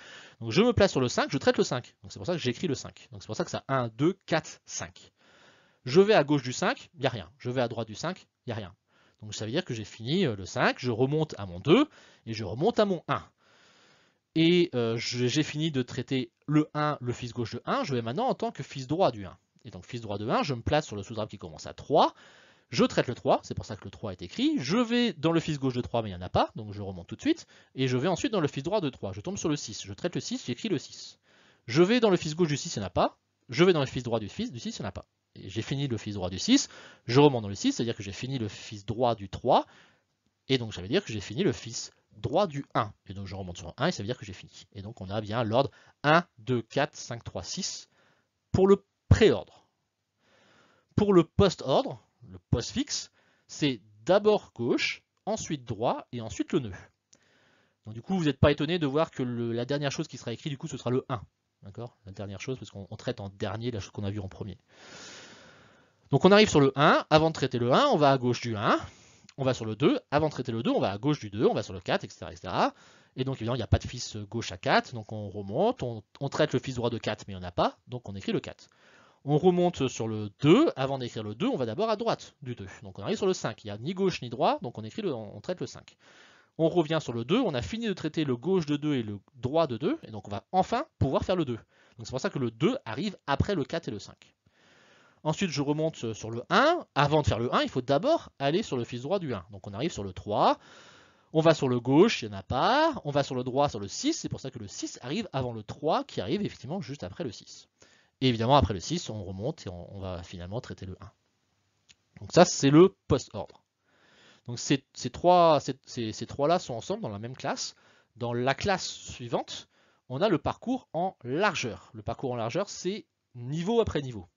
Donc je me place sur le 5, je traite le 5. Donc c'est pour ça que j'écris le 5. Donc c'est pour ça que ça a 1, 2, 4, 5. Je vais à gauche du 5, il n'y a rien. Je vais à droite du 5, il n'y a rien. Donc ça veut dire que j'ai fini euh, le 5, je remonte à mon 2 et je remonte à mon 1. Et euh, j'ai fini de traiter le 1, le fils gauche de 1, je vais maintenant en tant que fils droit du 1. Et donc fils droit de 1, je me place sur le sous-drape qui commence à 3, je traite le 3, c'est pour ça que le 3 est écrit, je vais dans le fils gauche de 3, mais il n'y en a pas, donc je remonte tout de suite, et je vais ensuite dans le fils droit de 3, je tombe sur le 6, je traite le 6, j'écris le 6. Je vais dans le fils gauche du 6, il n'y en a pas, je vais dans le fils droit du fils, du 6, il n'y en a pas j'ai fini le fils droit du 6, je remonte dans le 6, c'est-à-dire que j'ai fini le fils droit du 3, et donc ça veut dire que j'ai fini le fils droit du 1. Et donc je remonte sur 1 et ça veut dire que j'ai fini. Et donc on a bien l'ordre 1, 2, 4, 5, 3, 6 pour le préordre. Pour le post-ordre, le post-fixe, c'est d'abord gauche, ensuite droit et ensuite le nœud. Donc du coup vous n'êtes pas étonné de voir que la dernière chose qui sera écrite du coup ce sera le 1. D'accord La dernière chose parce qu'on traite en dernier la chose qu'on a vue en premier. Donc on arrive sur le 1, avant de traiter le 1, on va à gauche du 1, on va sur le 2, avant de traiter le 2, on va à gauche du 2, on va sur le 4, etc. Et donc évidemment, il n'y a pas de fils euh, gauche à 4, donc on remonte, on, traite le fils droit de 4, mais il n'y en a pas, donc on écrit le 4. On remonte sur le 2, avant d'écrire le 2, on va d'abord à droite du 2. Donc on arrive sur le 5, il n'y a ni gauche ni droit, donc on, écrit on traite le 5. On revient sur le 2, on a fini de traiter le gauche de 2 et le droit de 2, et donc on va enfin pouvoir faire le 2. Donc c'est pour ça que le 2 arrive après le 4 et le 5. Ensuite, je remonte euh, sur le 1. Avant de faire le 1, il faut d'abord aller sur le fils droit du 1. Donc on arrive sur le 3. On va sur le gauche, il n'y en a pas. On va sur le droit, sur le 6. C'est pour ça que le 6 arrive avant le 3, qui arrive effectivement juste après le 6. Et évidemment, après le 6, on remonte et on, va finalement traiter le 1. Donc ça, c'est le post-ordre. Donc ces, trois-là sont ensemble dans la même classe. Dans la classe suivante, on a le parcours en largeur. Le parcours en largeur, c'est niveau après niveau.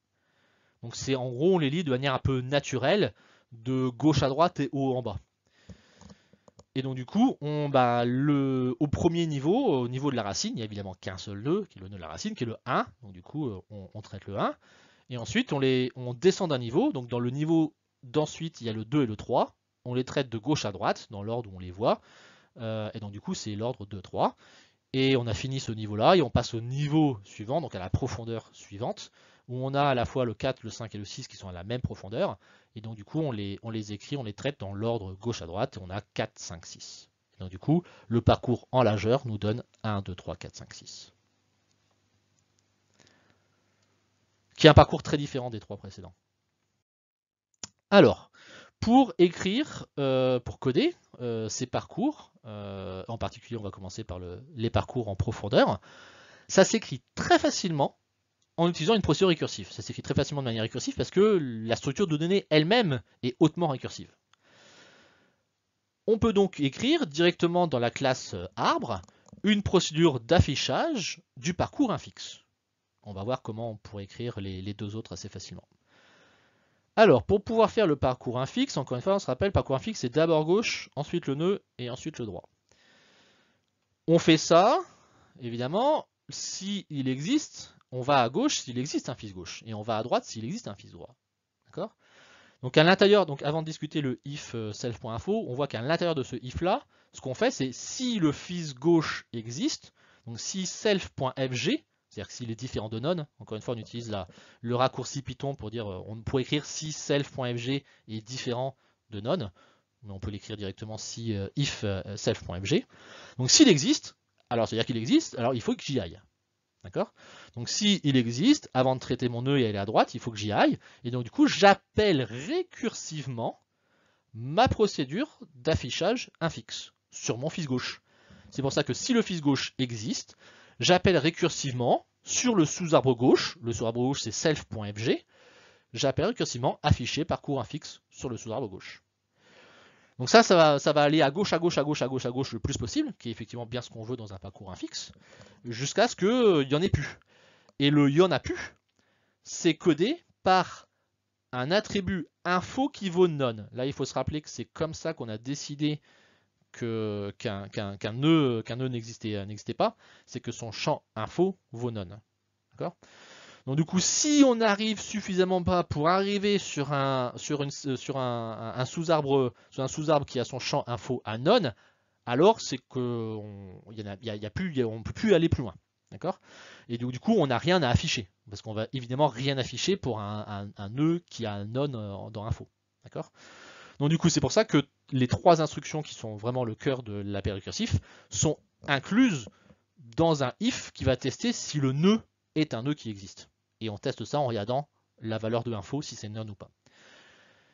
Donc c'est en gros on les lit de manière un peu naturelle, de gauche à droite et haut en bas. Et donc du coup, on, bah, le, au premier niveau, au niveau de la racine, il n'y a évidemment qu'un seul nœud, qui est le nœud de la racine, qui est le 1. Donc du coup, euh, on, traite le 1. Et ensuite, on, les, on descend d'un niveau. Donc dans le niveau d'ensuite, il y a le 2 et le 3. On les traite de gauche à droite, dans l'ordre où on les voit. Euh, et donc du coup, c'est l'ordre 2, 3. Et on a fini ce niveau-là, et on passe au niveau suivant, donc à la profondeur suivante où on a à la fois le 4, le 5 et le 6 qui sont à la même profondeur, et donc du coup on les, écrit, on les traite dans l'ordre gauche à droite, et on a 4, 5, 6. Et donc du coup, le parcours en largeur nous donne 1, 2, 3, 4, 5, 6. Qui est un parcours très différent des trois précédents. Alors, pour écrire, euh, pour coder euh, ces parcours, euh, en particulier on va commencer par les parcours en profondeur, ça s'écrit très facilement en utilisant une procédure récursive. Ça s'écrit très facilement de manière récursive parce que la structure de données elle-même est hautement récursive. On peut donc écrire directement dans la classe arbre une procédure d'affichage du parcours infixe. On va voir comment on pourrait écrire les, deux autres assez facilement. Alors, pour pouvoir faire le parcours infixe, encore une fois, on se rappelle, parcours infixe, c'est d'abord gauche, ensuite le nœud et ensuite le droit. On fait ça, évidemment, s'il existe on va à gauche s'il existe un fils gauche, et on va à droite s'il existe un fils droit. D'accord Donc à l'intérieur, donc avant de discuter le if euh, self.info, on voit qu'à l'intérieur de ce if là, ce qu'on fait c'est si le fils gauche existe, donc si self.fg, c'est-à-dire s'il est différent de none, encore une fois on utilise le raccourci Python pour dire euh, on pourrait écrire si self.fg est différent de none, mais on peut l'écrire directement si euh, if self.fg. Donc s'il existe, alors c'est-à-dire qu'il existe, alors il faut que j'y aille. Donc si il existe, avant de traiter mon nœud et aller à droite, il faut que j'y aille. Et donc du coup, j'appelle récursivement ma procédure d'affichage infixe sur mon fils gauche. C'est pour ça que si le fils gauche existe, j'appelle récursivement sur le sous-arbre gauche, le sous-arbre gauche c'est self.fg, j'appelle récursivement afficher parcours infixe sur le sous-arbre gauche. Donc ça, ça va, aller à gauche, à gauche, à gauche, à gauche, à gauche le plus possible, qui est effectivement bien ce qu'on veut dans un parcours infixe, jusqu'à ce qu'il euh, n'y y en ait plus. Et le y en a plus, c'est codé par un attribut info qui vaut none. Là, il faut se rappeler que c'est comme ça qu'on a décidé qu'un nœud, n'existait pas, c'est que son champ info vaut none. D'accord donc du coup, si on n'arrive suffisamment pas pour arriver sur un, sur une, euh, sur un, un sous-arbre qui a son champ info none, alors c'est qu'on y a, on peut plus aller plus loin. D'accord Et donc, du coup, on n'a rien à afficher. Parce qu'on va évidemment rien afficher pour un, un, nœud qui a un non euh, dans info. D'accord Donc, du coup, c'est pour ça que les trois instructions qui sont vraiment le cœur de l'appel récursif sont incluses dans un if qui va tester si le nœud est un nœud qui existe et on teste ça en regardant la valeur de l'info, si c'est non ou pas.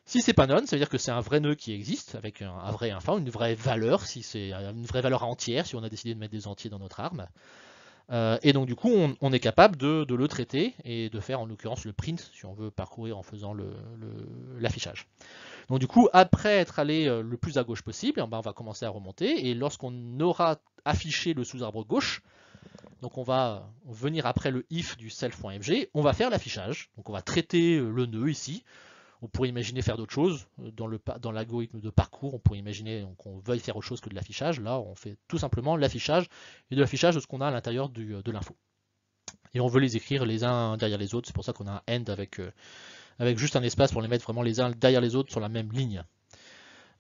Si c'est pas non, ça veut dire que c'est un vrai nœud qui existe, avec un, vrai info, une vraie valeur, si c'est euh, une vraie valeur entière, si on a décidé de mettre des entiers dans notre arme. Euh, et donc du coup, on, est capable de, le traiter et de faire en l'occurrence le print, si on veut parcourir en faisant l'affichage. donc du coup, après être allé euh, le plus à gauche possible, eh ben, on va commencer à remonter, et lorsqu'on aura affiché le sous-arbre gauche, donc on va venir après le if du self.mg, on va faire l'affichage. Donc on va traiter euh, le nœud ici. On pourrait imaginer faire d'autres choses. Euh, dans l'algorithme dans de parcours, on pourrait imaginer qu'on veuille faire autre chose que de l'affichage. Là, on fait tout simplement l'affichage et de l'affichage de ce qu'on a à l'intérieur euh, de l'info. Et on veut les écrire les uns derrière les autres. C'est pour ça qu'on a un end avec, avec juste un espace pour les mettre vraiment les uns derrière les autres sur la même ligne.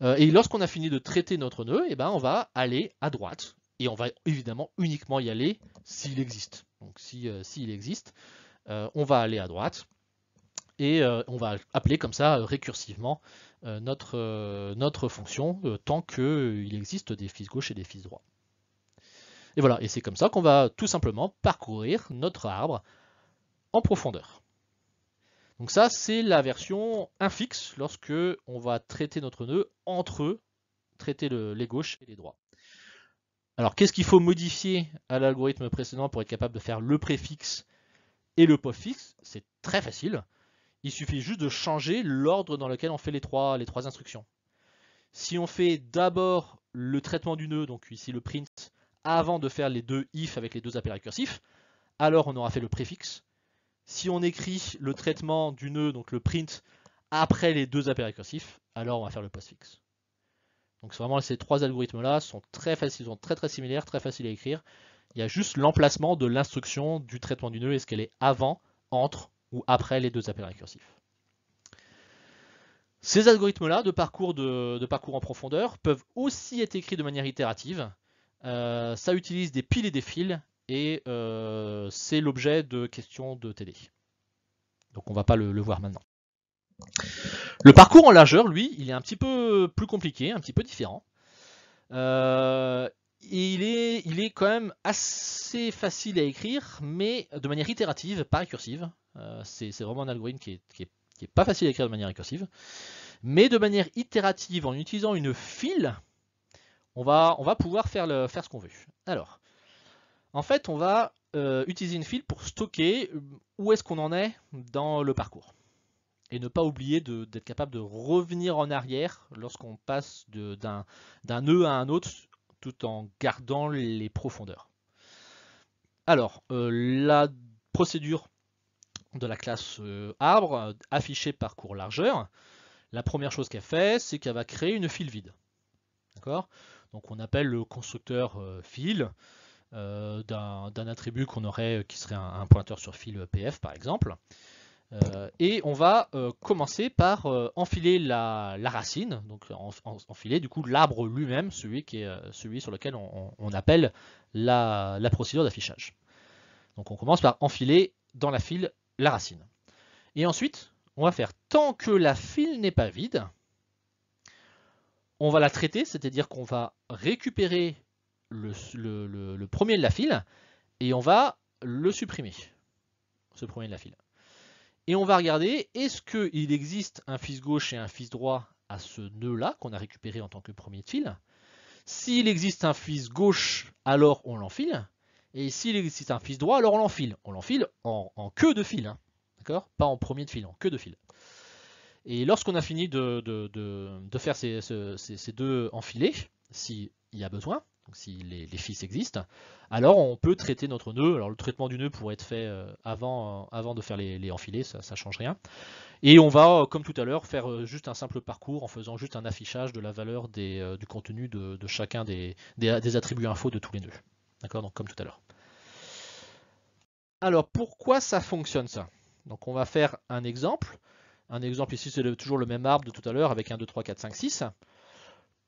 et lorsqu'on a fini de traiter notre nœud, et eh ben on va aller à droite et on va évidemment uniquement y aller s'il existe. Donc euh, s'il si, existe, euh, on va aller à droite et euh, on va appeler comme ça récursivement notre, notre fonction tant qu'il existe des fils gauche et des fils droits. Et voilà, et c'est comme ça qu'on va tout simplement parcourir notre arbre en profondeur. Donc ça, c'est la version infixe lorsque on va traiter notre nœud entre traiter les gauches et les droits. Alors, qu'est-ce qu'il faut modifier à l'algorithme précédent pour être capable de faire le préfixe et le postfixe C'est très facile. Il suffit juste de changer l'ordre dans lequel on fait les trois, les trois instructions. Si on fait d'abord le traitement du nœud, donc ici le print, avant de faire les deux if avec les deux appels récursifs, alors on aura fait le préfixe. Si on écrit le traitement du nœud, donc le print, après les deux appels récursifs, alors on va faire le postfixe. Donc vraiment ces trois algorithmes là sont très faciles, sont très très similaires, très faciles à écrire. Il y a juste l'emplacement de l'instruction du traitement du nœud, est-ce qu'elle est avant, entre ou après les deux appels récursifs. Ces algorithmes-là de parcours, de, parcours en profondeur peuvent aussi être écrits de manière itérative. Euh, ça utilise des piles et des fils et euh, c'est l'objet de questions de TD. Donc on ne va pas le voir maintenant. Le parcours en largeur, lui, il est un petit peu plus compliqué, un petit peu différent. et euh, il est, il est quand même assez facile à écrire, mais de manière itérative, pas récursive. Euh, c'est vraiment un algorithme qui est, pas facile à écrire de manière récursive. Mais de manière itérative, en utilisant une file, on va, on va pouvoir faire, le, faire ce qu'on veut. Alors, en fait, on va euh, utiliser une file pour stocker où est-ce qu'on en est dans le parcours et ne pas oublier d'être capable de revenir en arrière lorsqu'on passe d'un nœud à un autre tout en gardant les profondeurs. Alors, euh, la procédure de la classe euh, arbre euh, affichée parcours largeur, la première chose qu'elle fait, c'est qu'elle va créer une file vide. D'accord Donc on appelle le constructeur fil d'un attribut qu'on aurait qui serait un, pointeur sur fil e PF par exemple. Euh, et on va euh, commencer par euh, enfiler la, racine, donc enfiler du coup l'arbre lui-même, celui, qui celui sur lequel on, appelle la, procédure d'affichage. Donc on commence par enfiler dans la file la racine. Et ensuite, on va faire tant que la file n'est pas vide, on va la traiter, c'est-à-dire qu'on va récupérer le premier de la file et on va le supprimer, ce premier de la file. Et on va regarder, est-ce qu'il existe un fils gauche et un fils droit à ce nœud-là qu'on a récupéré en tant que premier de fil S'il existe un fils gauche, alors on l'enfile. Et s'il existe un fils droit, alors on l'enfile. On l'enfile en, queue de fil, hein. d'accord Pas en premier de fil, en queue de fil. Et lorsqu'on a fini de, faire ces, ces, deux enfilés, s'il y a besoin, si les, fils existent, alors on peut traiter notre nœud. Alors le traitement du nœud pourrait être fait euh, avant, euh, avant de faire les, enfilés, ça ne change rien. Et on va, euh, comme tout à l'heure, faire juste un simple parcours en faisant juste un affichage de la valeur du contenu de, chacun des, attributs info de tous les nœuds. D'accord Donc comme tout à l'heure. Alors pourquoi ça fonctionne ça Donc on va faire un exemple. Un exemple ici, c'est toujours le même arbre de tout à l'heure avec 1, 2, 3, 4, 5, 6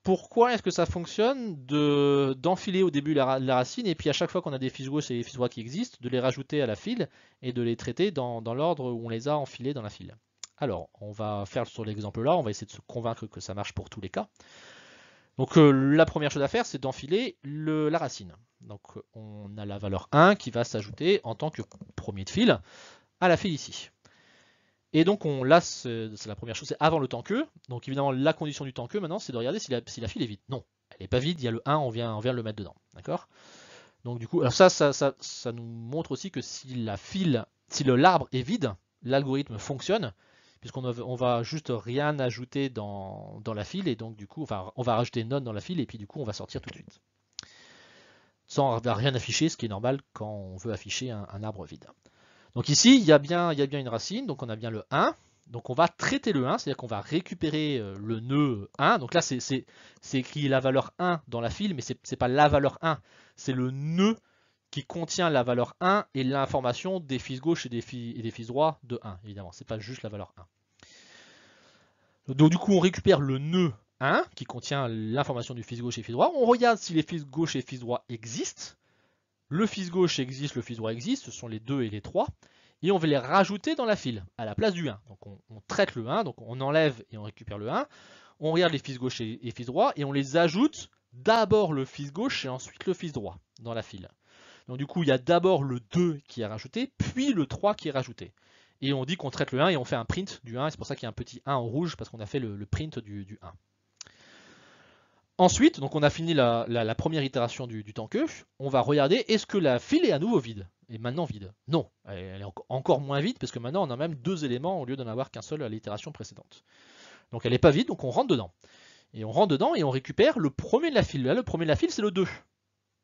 pourquoi est-ce que ça fonctionne de d'enfiler au début la, racine et puis à chaque fois qu'on a des fils gauche et des fils droits qui existent, de les rajouter à la file et de les traiter dans, l'ordre où on les a enfilés dans la file. Alors, on va faire sur l'exemple là, on va essayer de se convaincre que ça marche pour tous les cas. Donc euh, la première chose à faire, c'est d'enfiler la racine. Donc on a la valeur 1 qui va s'ajouter en tant que premier de file à la file ici. Et donc on, là, c'est la première chose, c'est avant le temps que. Donc évidemment, la condition du temps que maintenant, c'est de regarder si la, file est vide. Non, elle n'est pas vide, il y a le 1, on vient, le mettre dedans. D'accord Donc du coup, alors ça ça, nous montre aussi que si la file, si l'arbre est vide, l'algorithme fonctionne, puisqu'on on va juste rien ajouter dans, la file, et donc du coup, enfin, on va rajouter none dans la file, et puis du coup, on va sortir tout de suite. Sans rien afficher, ce qui est normal quand on veut afficher un arbre vide. Donc ici, il y, a bien, une racine, donc on a bien le 1. Donc on va traiter le 1, c'est-à-dire qu'on va récupérer euh, le nœud 1. Donc là, c'est écrit la valeur 1 dans la file, mais ce n'est pas la valeur 1, c'est le nœud qui contient la valeur 1 et l'information des fils gauche et des fils, et droits de 1, évidemment. Ce n'est pas juste la valeur 1. Donc du coup, on récupère le nœud 1 qui contient l'information du fils gauche et fils droit. On regarde si les fils gauche et fils droit existent. Le fils gauche existe, le fils droit existe, ce sont les 2 et les 3, et on va les rajouter dans la file, à la place du 1. Donc on, traite le 1, donc on enlève et on récupère le 1, on regarde les fils gauche et, fils droit, et on les ajoute d'abord le fils gauche et ensuite le fils droit dans la file. Donc du coup, il y a d'abord le 2 qui est rajouté, puis le 3 qui est rajouté. Et on dit qu'on traite le 1 et on fait un print du 1, c'est pour ça qu'il y a un petit 1 en rouge, parce qu'on a fait le, print du 1. Ensuite, donc on a fini la, première itération du, du que. on va regarder est-ce que la file est à nouveau vide Et maintenant vide. Non, elle, est encore moins vide parce que maintenant on a même deux éléments au lieu d'en avoir qu'un seul à l'itération précédente. Donc elle n'est pas vide, donc on rentre dedans. Et on rentre dedans et on récupère le premier de la file. le premier de la file, c'est le 2.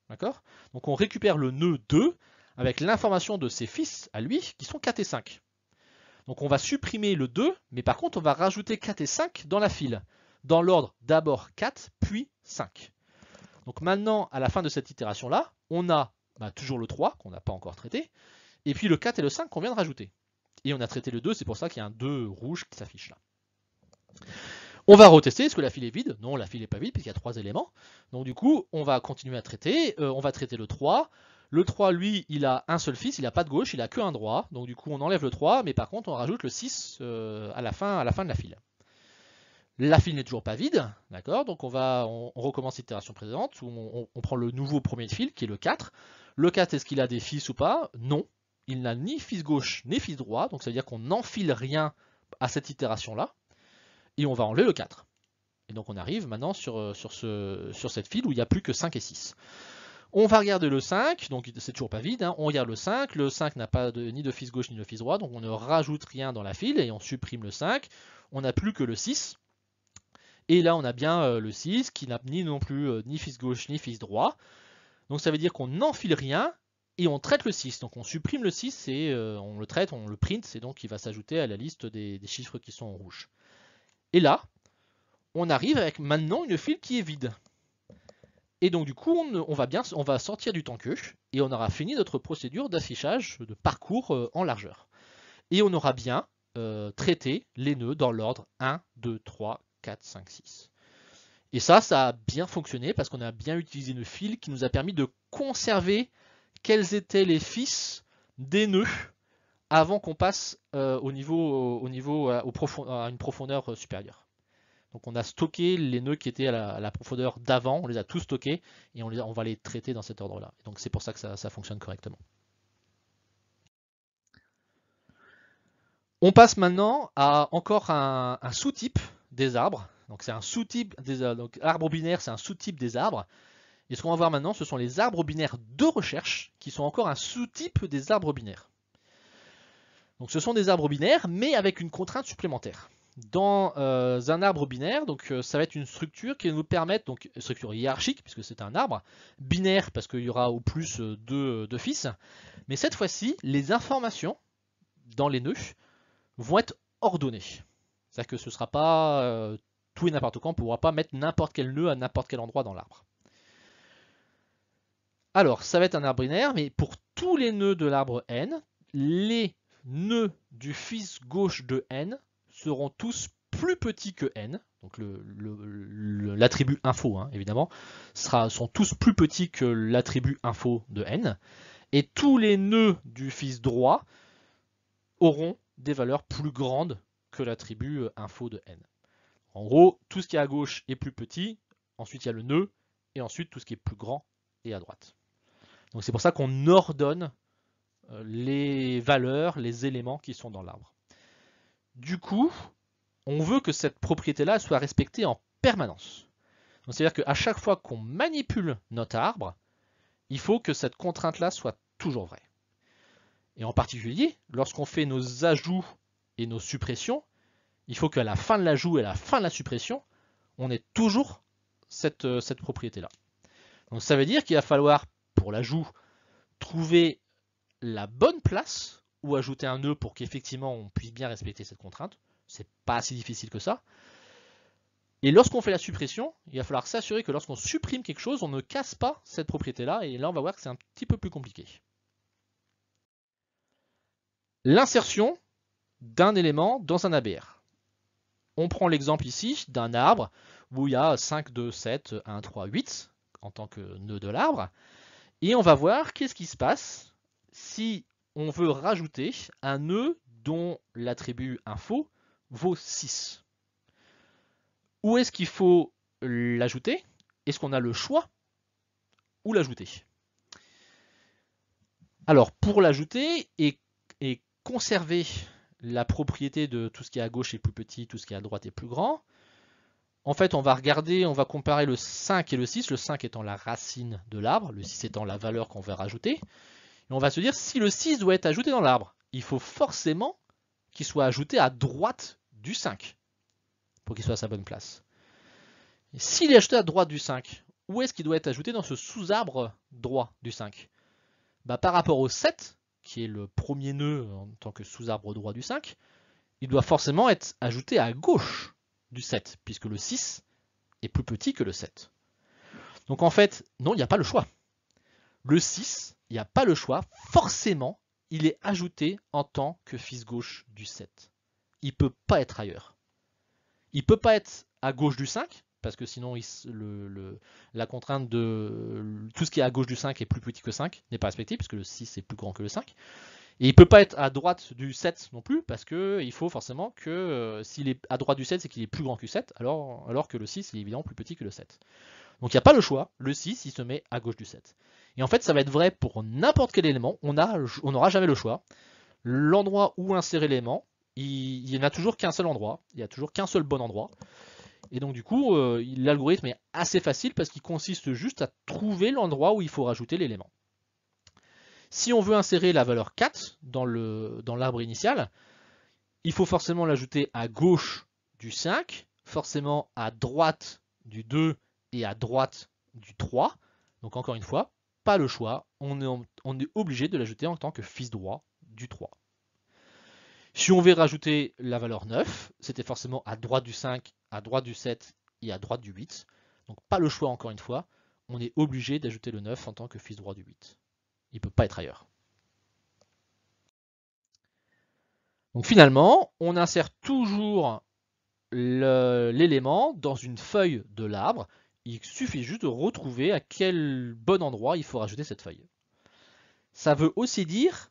D'accord Donc on récupère le nœud 2 avec l'information de ses fils à lui qui sont 4 et 5. Donc on va supprimer le 2, mais par contre on va rajouter 4 et 5 dans la file dans l'ordre d'abord 4, puis 5. Donc maintenant, à la fin de cette itération-là, on a bah, toujours le 3 qu'on n'a pas encore traité, et puis le 4 et le 5 qu'on vient de rajouter. Et on a traité le 2, c'est pour ça qu'il y a un 2 rouge qui s'affiche là. On va retester, est-ce que la file est vide Non, la file n'est pas vide, puisqu'il y a 3 éléments. Donc du coup, on va continuer à traiter, euh, on va traiter le 3. Le 3, lui, il a un seul fils, il n'a pas de gauche, il n'a qu'un droit. Donc du coup, on enlève le 3, mais par contre, on rajoute le 6 euh, à, la fin, à la fin de la file. La file n'est toujours pas vide, d'accord Donc on va, on, recommence l'itération précédente où on, prend le nouveau premier fil qui est le 4. Le 4, est-ce qu'il a des fils ou pas Non, il n'a ni fils gauche ni fils droit, donc ça veut dire qu'on n'enfile rien à cette itération-là, et on va enlever le 4. Et donc on arrive maintenant sur, euh, sur, ce, sur cette file où il n'y a plus que 5 et 6. On va regarder le 5, donc c'est toujours pas vide, hein. on regarde le 5, le 5 n'a pas ni de fils gauche ni de fils droit, donc on ne rajoute rien dans la file et on supprime le 5, on n'a plus que le 6, et là, on a bien euh, le 6 qui n'a ni non plus euh, ni fils gauche ni fils droit. Donc ça veut dire qu'on n'enfile rien et on traite le 6. Donc on supprime le 6 et euh, on le traite, on le print, et donc il va s'ajouter à la liste des, chiffres qui sont en rouge. Et là, on arrive avec maintenant une file qui est vide. Et donc du coup, on, va, bien, on va sortir du temps que et on aura fini notre procédure d'affichage de parcours en largeur. Et on aura bien traité les nœuds dans l'ordre 1, 2, 3, 4, 5, 6. Et ça, ça a bien fonctionné parce qu'on a bien utilisé nos fils qui nous a permis de conserver quels étaient les fils des nœuds avant qu'on passe euh, au niveau, au niveau euh, à une profondeur euh, supérieure. Donc on a stocké les nœuds qui étaient à la, profondeur d'avant, on les a tous stockés et on, va les traiter dans cet ordre-là. Donc c'est pour ça que ça, fonctionne correctement. On passe maintenant à encore un sous-type des arbres. Donc c'est un sous-type des arbres. Euh, donc binaire, c'est un sous-type des arbres. Et ce qu'on va voir maintenant, ce sont les arbres binaires de recherche qui sont encore un sous-type des arbres binaires. Donc ce sont des arbres binaires, mais avec une contrainte supplémentaire. Dans euh, un arbre binaire, donc euh, ça va être une structure qui va nous permettre, donc structure hiérarchique, puisque c'est un arbre, binaire parce qu'il y aura au plus deux fils, mais cette fois-ci, les informations dans les nœuds vont être ordonnées. C'est-à-dire que ce sera pas euh, tout et n'importe quand, on ne pourra pas mettre n'importe quel nœud à n'importe quel endroit dans l'arbre. Alors, ça va être un arbre binaire, mais pour tous les nœuds de l'arbre N, les nœuds du fils gauche de N seront tous plus petits que N, donc l'attribut info hein, évidemment, sera, sont tous plus petits que l'attribut info de N, et tous les nœuds du fils droit auront des valeurs plus grandes que l'attribut euh, info de n. En gros, tout ce qui est à gauche est plus petit, ensuite il y a le nœud, et ensuite tout ce qui est plus grand est à droite. Donc c'est pour ça qu'on ordonne euh, les valeurs, les éléments qui sont dans l'arbre. Du coup, on veut que cette propriété-là soit respectée en permanence. C'est-à-dire qu'à chaque fois qu'on manipule notre arbre, il faut que cette contrainte-là soit toujours vraie. Et en particulier, lorsqu'on fait nos ajouts nos suppressions, il faut qu'à la fin de l'ajout et à la fin de la suppression, on ait toujours cette, euh, cette propriété-là. Donc ça veut dire qu'il va falloir, pour l'ajout, trouver la bonne place ou ajouter un nœud pour qu'effectivement on puisse bien respecter cette contrainte. C'est pas si difficile que ça. Et lorsqu'on fait la suppression, il va falloir s'assurer que lorsqu'on supprime quelque chose, on ne casse pas cette propriété-là. Et là, on va voir que c'est un petit peu plus compliqué. L'insertion, d'un élément dans un ABR. On prend l'exemple ici d'un arbre où il y a 5, 2, 7, 1, 3, 8 en tant que nœud de l'arbre. Et on va voir qu'est-ce qui se passe si on veut rajouter un nœud dont l'attribut info vaut 6. Où est-ce qu'il faut l'ajouter Est-ce qu'on a le choix Où l'ajouter Alors pour l'ajouter et, conserver la propriété de tout ce qui est à gauche est plus petit, tout ce qui est à droite est plus grand. En fait, on va regarder, on va comparer le 5 et le 6, le 5 étant la racine de l'arbre, le 6 étant la valeur qu'on va rajouter. Et on va se dire, si le 6 doit être ajouté dans l'arbre, il faut forcément qu'il soit ajouté à droite du 5, pour qu'il soit à sa bonne place. S'il est ajouté à droite du 5, où est-ce qu'il doit être ajouté dans ce sous-arbre droit du 5 bah, Par rapport au 7, qui est le premier nœud en tant que sous-arbre droit du 5, il doit forcément être ajouté à gauche du 7, puisque le 6 est plus petit que le 7. Donc en fait, non, il n'y a pas le choix. Le 6, il n'y a pas le choix, forcément, il est ajouté en tant que fils gauche du 7. Il ne peut pas être ailleurs. Il ne peut pas être à gauche du 5, parce que sinon la contrainte de tout ce qui est à gauche du 5 est plus petit que 5 n'est pas respectée, puisque le 6 est plus grand que le 5. Et il ne peut pas être à droite du 7 non plus, parce qu'il faut forcément que euh, s'il est à droite du 7, c'est qu'il est plus grand que 7, alors, alors que le 6 est évidemment plus petit que le 7. Donc il n'y a pas le choix, le 6 il se met à gauche du 7. Et en fait ça va être vrai pour n'importe quel élément, on n'aura jamais le choix. L'endroit où insérer l'élément, il n'y en a toujours qu'un seul endroit, il n'y a toujours qu'un seul bon endroit. Et donc du coup, euh, l'algorithme est assez facile parce qu'il consiste juste à trouver l'endroit où il faut rajouter l'élément. Si on veut insérer la valeur 4 dans l'arbre dans initial, il faut forcément l'ajouter à gauche du 5, forcément à droite du 2 et à droite du 3. Donc encore une fois, pas le choix, on est, on est obligé de l'ajouter en tant que fils droit du 3. Si on veut rajouter la valeur 9, c'était forcément à droite du 5 à droite du 7 et à droite du 8. Donc pas le choix encore une fois, on est obligé d'ajouter le 9 en tant que fils droit du 8. Il ne peut pas être ailleurs. Donc finalement, on insère toujours l'élément dans une feuille de l'arbre. Il suffit juste de retrouver à quel bon endroit il faut rajouter cette feuille. Ça veut aussi dire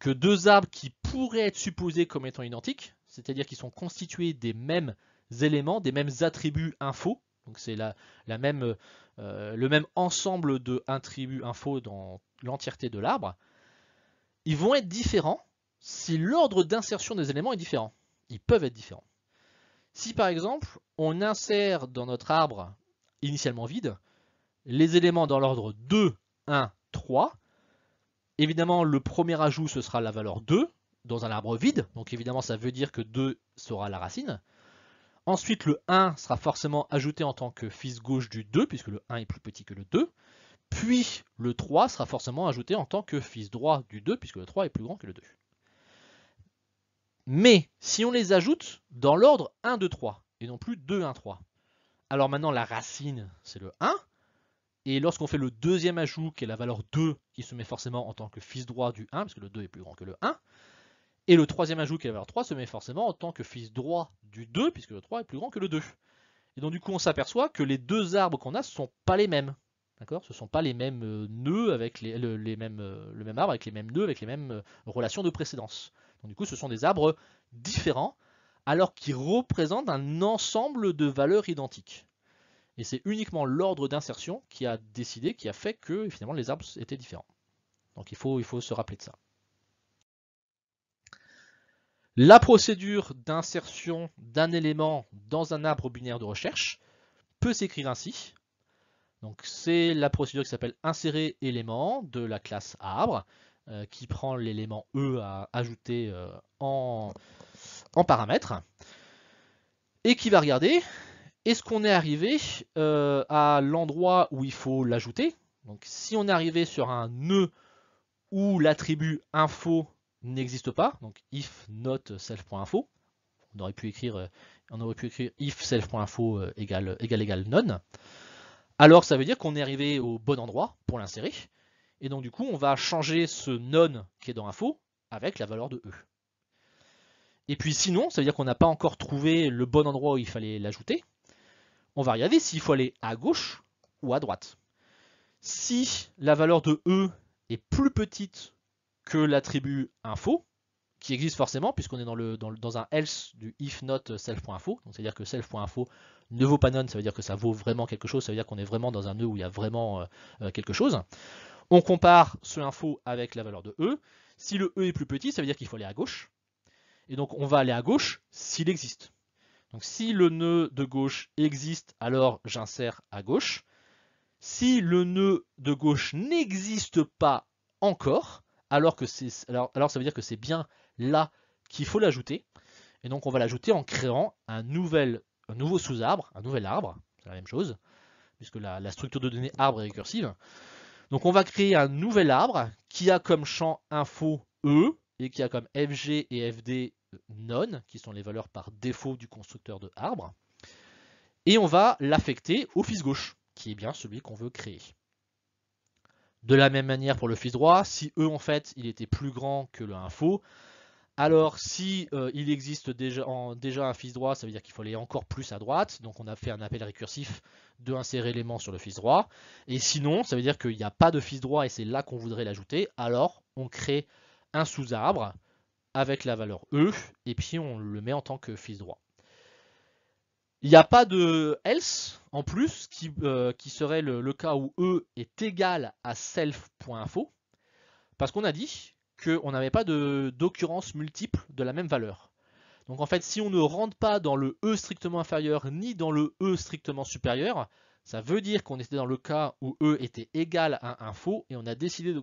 que deux arbres qui pourraient être supposés comme étant identiques, c'est-à-dire qu'ils sont constitués des mêmes éléments, des mêmes attributs info. Donc c'est la, même, euh, le même ensemble de attributs info dans l'entièreté de l'arbre. Ils vont être différents si l'ordre d'insertion des éléments est différent. Ils peuvent être différents. Si par exemple, on insère dans notre arbre initialement vide les éléments dans l'ordre 2, 1, 3, évidemment le premier ajout ce sera la valeur 2 dans un arbre vide, donc évidemment ça veut dire que 2 sera la racine. Ensuite, le 1 sera forcément ajouté en tant que fils gauche du 2, puisque le 1 est plus petit que le 2. Puis le 3 sera forcément ajouté en tant que fils droit du 2, puisque le 3 est plus grand que le 2. Mais si on les ajoute dans l'ordre 1, 2, 3, et non plus 2, 1, 3. Alors maintenant, la racine, c'est le 1. Et lorsqu'on fait le deuxième ajout, qui est la valeur 2, qui se met forcément en tant que fils droit du 1, puisque le 2 est plus grand que le 1, et le troisième ajout qui est la valeur 3 se met forcément en tant que fils droit du 2, puisque le 3 est plus grand que le 2. Et donc du coup, on s'aperçoit que les deux arbres qu'on a ne sont pas les mêmes. D'accord Ce ne sont pas les mêmes euh, nœuds avec les, le, mêmes, euh, le même arbre avec les mêmes nœuds, avec les mêmes euh, relations de précédence. Donc du coup, ce sont des arbres différents, alors qu'ils représentent un ensemble de valeurs identiques. Et c'est uniquement l'ordre d'insertion qui a décidé, qui a fait que finalement les arbres étaient différents. Donc il faut se rappeler de ça la procédure d'insertion d'un élément dans un arbre binaire de recherche peut s'écrire ainsi. Donc c'est la procédure qui s'appelle insérer élément de la classe arbre euh, qui prend l'élément E à ajouter euh, en, paramètre et qui va regarder est-ce qu'on est arrivé euh, à l'endroit où il faut l'ajouter. Donc si on est arrivé sur un nœud où l'attribut info n'existe pas, donc if not self.info, on aurait pu écrire, euh, on aurait pu écrire if self.info euh, égale, égale égale none, alors ça veut dire qu'on est arrivé au bon endroit pour l'insérer, et donc du coup on va changer ce none qui est dans info avec la valeur de e. Et puis sinon, ça veut dire qu'on n'a pas encore trouvé le bon endroit où il fallait l'ajouter. On va regarder s'il faut aller à gauche ou à droite. Si la valeur de E est plus petite que l'attribut info, qui existe forcément, puisqu'on est dans, le, dans, un else du if not self.info, c'est-à-dire que self.info ne vaut pas none, ça veut dire que ça vaut vraiment quelque chose, ça veut dire qu'on est vraiment dans un nœud où il y a vraiment euh, euh, quelque chose. On compare ce info avec la valeur de E. Si le E est plus petit, ça veut dire qu'il faut aller à gauche. Et donc on va aller à gauche s'il existe. Donc si le nœud de gauche existe, alors j'insère à gauche. Si le nœud de gauche n'existe pas encore, alors que c'est alors, ça veut dire que c'est bien là qu'il faut l'ajouter. Et donc on va l'ajouter en créant un, nouvel, nouveau sous-arbre, un nouvel arbre, c'est la même chose, puisque la, structure de données arbre est récursive. Donc on va créer un nouvel arbre qui a comme champ info E et qui a comme FG et FD non, qui sont les valeurs par défaut du constructeur de arbre. Et on va l'affecter au fils gauche, qui est bien celui qu'on veut créer. De la même manière pour le fils droit, si E en fait il était plus grand que le info, alors si euh, il existe déjà, déjà, un fils droit, ça veut dire qu'il faut aller encore plus à droite, donc on a fait un appel récursif de insérer l'élément sur le fils droit, et sinon ça veut dire qu'il n'y a pas de fils droit et c'est là qu'on voudrait l'ajouter, alors on crée un sous-arbre avec la valeur E, et puis on le met en tant que fils droit. Il n'y a pas de else en plus euh, qui, serait le, le, cas où E est égal à self.info parce qu'on a dit qu'on n'avait pas d'occurrence multiple de la même valeur. Donc en fait, si on ne rentre pas dans le E strictement inférieur ni dans le E strictement supérieur, ça veut dire qu'on était dans le cas où E était égal à un faux et on a décidé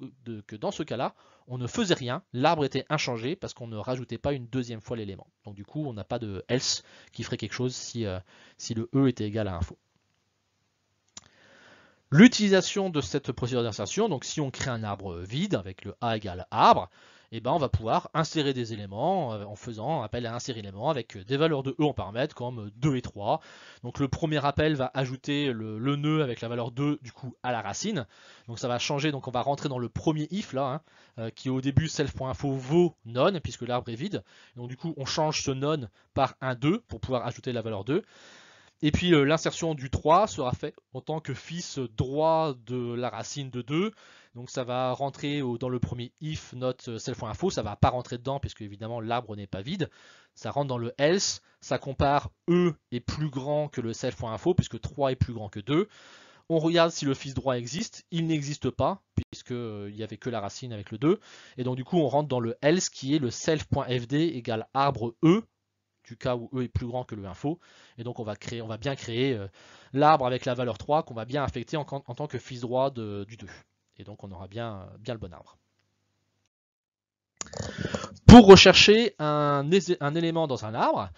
que dans ce cas-là, on ne faisait rien, l'arbre était inchangé parce qu'on ne rajoutait pas une deuxième fois l'élément. Donc du coup, on n'a pas de else qui ferait quelque chose si, euh, si le E était égal à info. L'utilisation de cette procédure d'insertion, donc si on crée un arbre vide avec le A égale arbre, et eh ben, on va pouvoir insérer des éléments euh, en faisant appel à insérer éléments avec euh, des valeurs de E en paramètre comme 2 et 3. Donc le premier appel va ajouter le, nœud avec la valeur 2 du coup à la racine. Donc ça va changer, donc on va rentrer dans le premier if là, hein, euh, qui au début self.info vaut none puisque l'arbre est vide. Donc du coup on change ce none par un 2 pour pouvoir ajouter la valeur 2. Et puis euh, l'insertion du 3 sera faite en tant que fils droit de la racine de 2. Donc ça va rentrer dans le premier if note euh, self.info, ça va pas rentrer dedans puisque évidemment l'arbre n'est pas vide. Ça rentre dans le else, ça compare E est plus grand que le self.info puisque 3 est plus grand que 2. On regarde si le fils droit existe, il n'existe pas puisqu'il euh, n'y avait que la racine avec le 2. Et donc du coup on rentre dans le else qui est le self.fd égale arbre E du cas où E est plus grand que le info. Et donc on va, créer, on va bien créer euh, l'arbre avec la valeur 3 qu'on va bien affecter en, tant que fils droit de, du 2. Et donc on aura bien, euh, bien le bon arbre. Pour rechercher un, élément dans un arbre,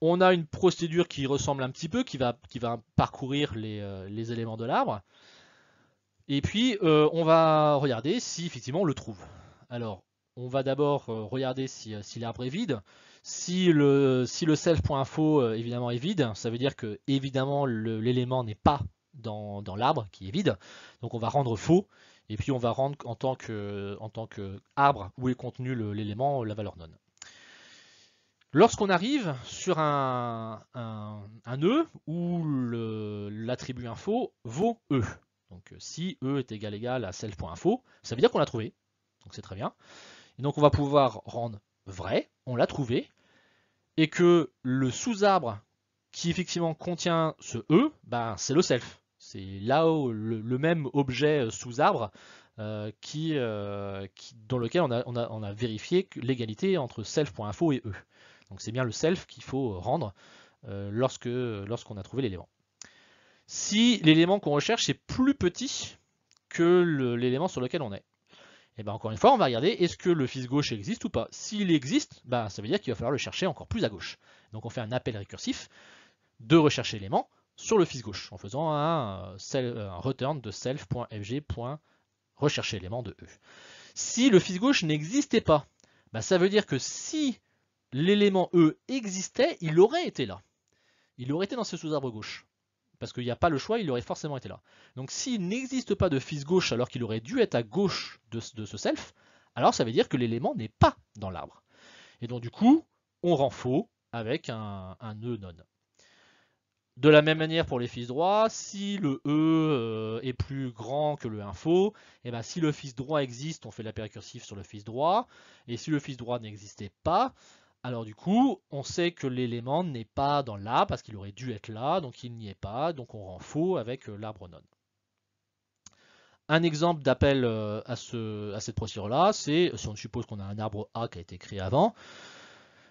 on a une procédure qui ressemble un petit peu, qui va, qui va parcourir les, euh, éléments de l'arbre. Et puis, on va regarder si effectivement on le trouve. Alors, on va d'abord regarder si l'arbre est vide. Si le, si le self.info euh, évidemment est vide, ça veut dire que évidemment l'élément n'est pas dans, l'arbre qui est vide. Donc on va rendre faux et puis on va rendre en tant que, en tant que arbre où est contenu l'élément la valeur none. Lorsqu'on arrive sur un, un, nœud e où l'attribut info vaut E, donc si E est égal égal à self.info, ça veut dire qu'on l'a trouvé, donc c'est très bien. Et donc on va pouvoir rendre vrai, on l'a trouvé, et que le sous-arbre qui effectivement contient ce E, ben, c'est le self. C'est là où le, même objet euh, sous-arbre euh, euh, qui, dans lequel on a, vérifié l'égalité entre self.info et E. Donc c'est bien le self qu'il faut rendre lorsque lorsqu'on a trouvé l'élément. Si l'élément qu'on recherche est plus petit que l'élément sur lequel on est, eh ben, encore une fois, on va regarder est-ce que le fils gauche existe ou pas. S'il existe, ben, ça veut dire qu'il va falloir le chercher encore plus à gauche. Donc on fait un appel récursif de rechercher élément sur le fils gauche en faisant un, euh, euh, return de self.fg.rechercher élément de E. Si le fils gauche n'existait pas, ben, ça veut dire que si l'élément E existait, il aurait été là. Il aurait été dans ce sous-arbre gauche parce qu'il n'y a pas le choix, il aurait forcément été là. Donc s'il n'existe pas de fils gauche alors qu'il aurait dû être à gauche de, ce self, alors ça veut dire que l'élément n'est pas dans l'arbre. Et donc du coup, on rend faux avec un, un E non. De la même manière pour les fils droits, si le E euh, est plus grand que le info, et eh bien si le fils droit existe, on fait la pérécursive sur le fils droit, et si le fils droit n'existait pas, alors du coup, on sait que l'élément n'est pas dans là, parce qu'il aurait dû être là, donc il n'y est pas, donc on rend faux avec euh, l'arbre non. Un exemple d'appel euh, à, cette procédure-là, c'est si on suppose qu'on a un arbre A qui a été créé avant,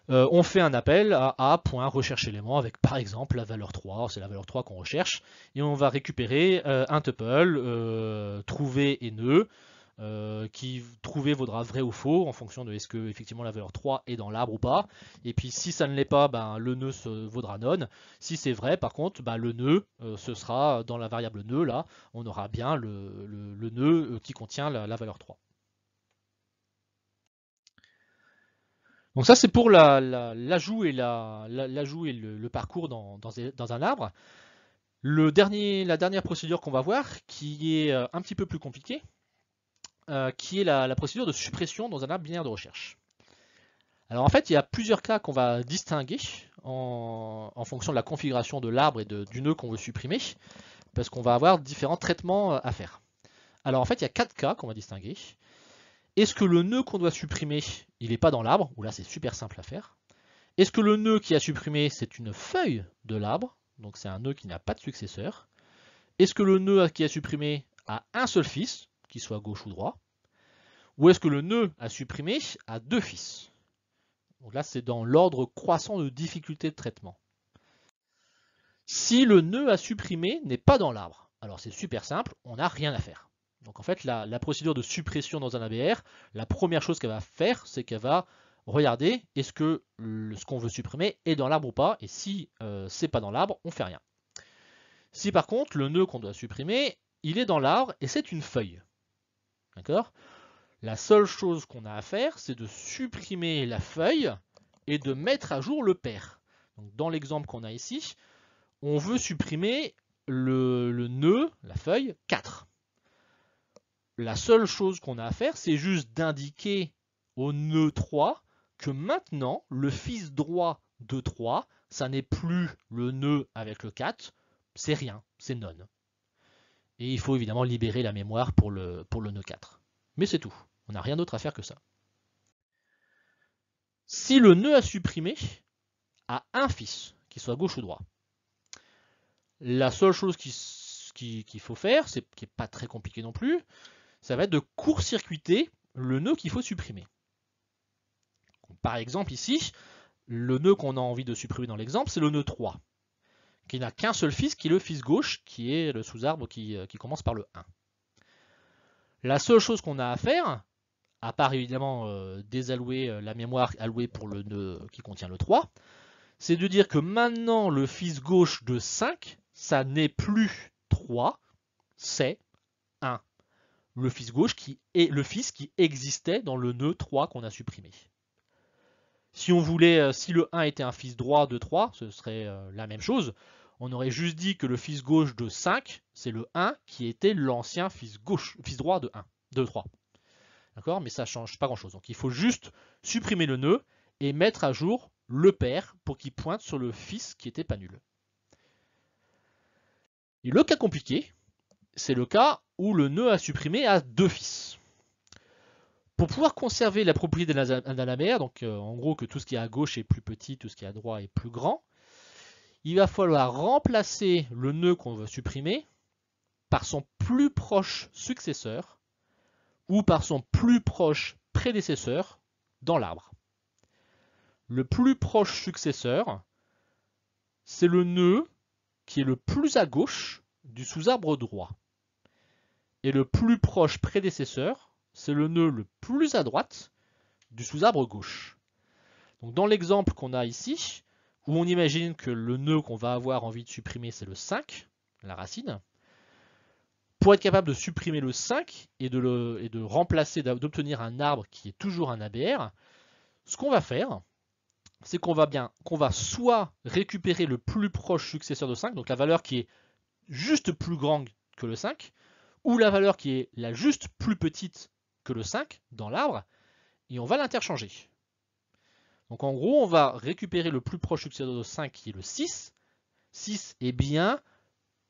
euh, on fait un appel à A.recherche-élément avec par exemple la valeur 3, c'est la valeur 3 qu'on recherche, et on va récupérer un tuple, trouvé et nœud, euh, qui trouver vaudra vrai ou faux en fonction de est-ce que effectivement la valeur 3 est dans l'arbre ou pas. Et puis si ça ne l'est pas, ben, le nœud vaudra non. Si c'est vrai, par contre, ben, le nœud, euh, ce sera dans la variable nœud, là, on aura bien le, le, nœud euh, qui contient la, valeur 3. Donc ça c'est pour l'ajout et, le, parcours dans, dans, un arbre. Le dernier, la dernière procédure qu'on va voir, qui est un petit peu plus compliquée, euh, qui est la, procédure de suppression dans un arbre binaire de recherche. Alors en fait, il y a plusieurs cas qu'on va distinguer en, fonction de la configuration de l'arbre et du nœud qu'on veut supprimer, parce qu'on va avoir différents traitements euh, à faire. Alors en fait, il y a quatre cas qu'on va distinguer. Est-ce que le nœud qu'on doit supprimer, il n'est pas dans l'arbre Ou là, c'est super simple à faire. Est-ce que le nœud qui a supprimé, c'est une feuille de l'arbre Donc c'est un nœud qui n'a pas de successeur. Est-ce que le nœud qui a supprimé a un seul fils qu'il soit gauche ou droit Ou est-ce que le nœud à supprimer a deux fils Donc là, c'est dans l'ordre croissant de difficulté de traitement. Si le nœud à supprimer n'est pas dans l'arbre, alors c'est super simple, on n'a rien à faire. Donc en fait, la, procédure de suppression dans un ABR, la première chose qu'elle va faire, c'est qu'elle va regarder est-ce que ce qu'on veut supprimer est dans l'arbre ou pas, et si ce euh, c'est pas dans l'arbre, on fait rien. Si par contre, le nœud qu'on doit supprimer, il est dans l'arbre et c'est une feuille. D'accord La seule chose qu'on a à faire, c'est de supprimer la feuille et de mettre à jour le père. Donc, dans l'exemple qu'on a ici, on veut supprimer le, nœud, la feuille 4. La seule chose qu'on a à faire, c'est juste d'indiquer au nœud 3 que maintenant, le fils droit de 3, ça n'est plus le nœud avec le 4, c'est rien, c'est None. Et il faut évidemment libérer la mémoire pour le, pour le nœud 4. Mais c'est tout. On n'a rien d'autre à faire que ça. Si le nœud à supprimer a un fils, qu'il soit gauche ou droit, la seule chose qu'il qui, faut faire, c'est qui n'est pas très compliqué non plus, ça va être de court-circuiter le nœud qu'il faut supprimer. Par exemple, ici, le nœud qu'on a envie de supprimer dans l'exemple, c'est le nœud 3 qui n'a qu'un seul fils, qui est le fils gauche, qui est le sous-arbre qui, euh, commence par le 1. La seule chose qu'on a à faire, à part évidemment euh, désallouer euh, la mémoire allouée pour le nœud qui contient le 3, c'est de dire que maintenant le fils gauche de 5, ça n'est plus 3, c'est 1. Le fils gauche qui est le fils qui existait dans le nœud 3 qu'on a supprimé. Si on voulait, si le 1 était un fils droit de 3, ce serait la même chose on aurait juste dit que le fils gauche de 5, c'est le 1 qui était l'ancien fils gauche, fils droit de 1, de 3. D'accord Mais ça change pas grand-chose. Donc il faut juste supprimer le nœud et mettre à jour le père pour qu'il pointe sur le fils qui n'était pas nul. Et le cas compliqué, c'est le cas où le nœud à supprimer a deux fils. Pour pouvoir conserver la propriété la mère, donc euh, en gros que tout ce qui est à gauche est plus petit, tout ce qui est à droite est plus grand, il va falloir remplacer le nœud qu'on veut supprimer par son plus proche successeur ou par son plus proche prédécesseur dans l'arbre. Le plus proche successeur, c'est le nœud qui est le plus à gauche du sous-arbre droit. Et le plus proche prédécesseur, c'est le nœud le plus à droite du sous-arbre gauche. Donc dans l'exemple qu'on a ici, où on imagine que le nœud qu'on va avoir envie de supprimer, c'est le 5, la racine. Pour être capable de supprimer le 5 et de, le, et de remplacer, d'obtenir un arbre qui est toujours un ABR, ce qu'on va faire, c'est qu'on va bien, qu'on va soit récupérer le plus proche successeur de 5, donc la valeur qui est juste plus grande que le 5, ou la valeur qui est la juste plus petite que le 5 dans l'arbre, et on va l'interchanger. Donc en gros, on va récupérer le plus proche successeur de 5 qui est le 6. 6 est bien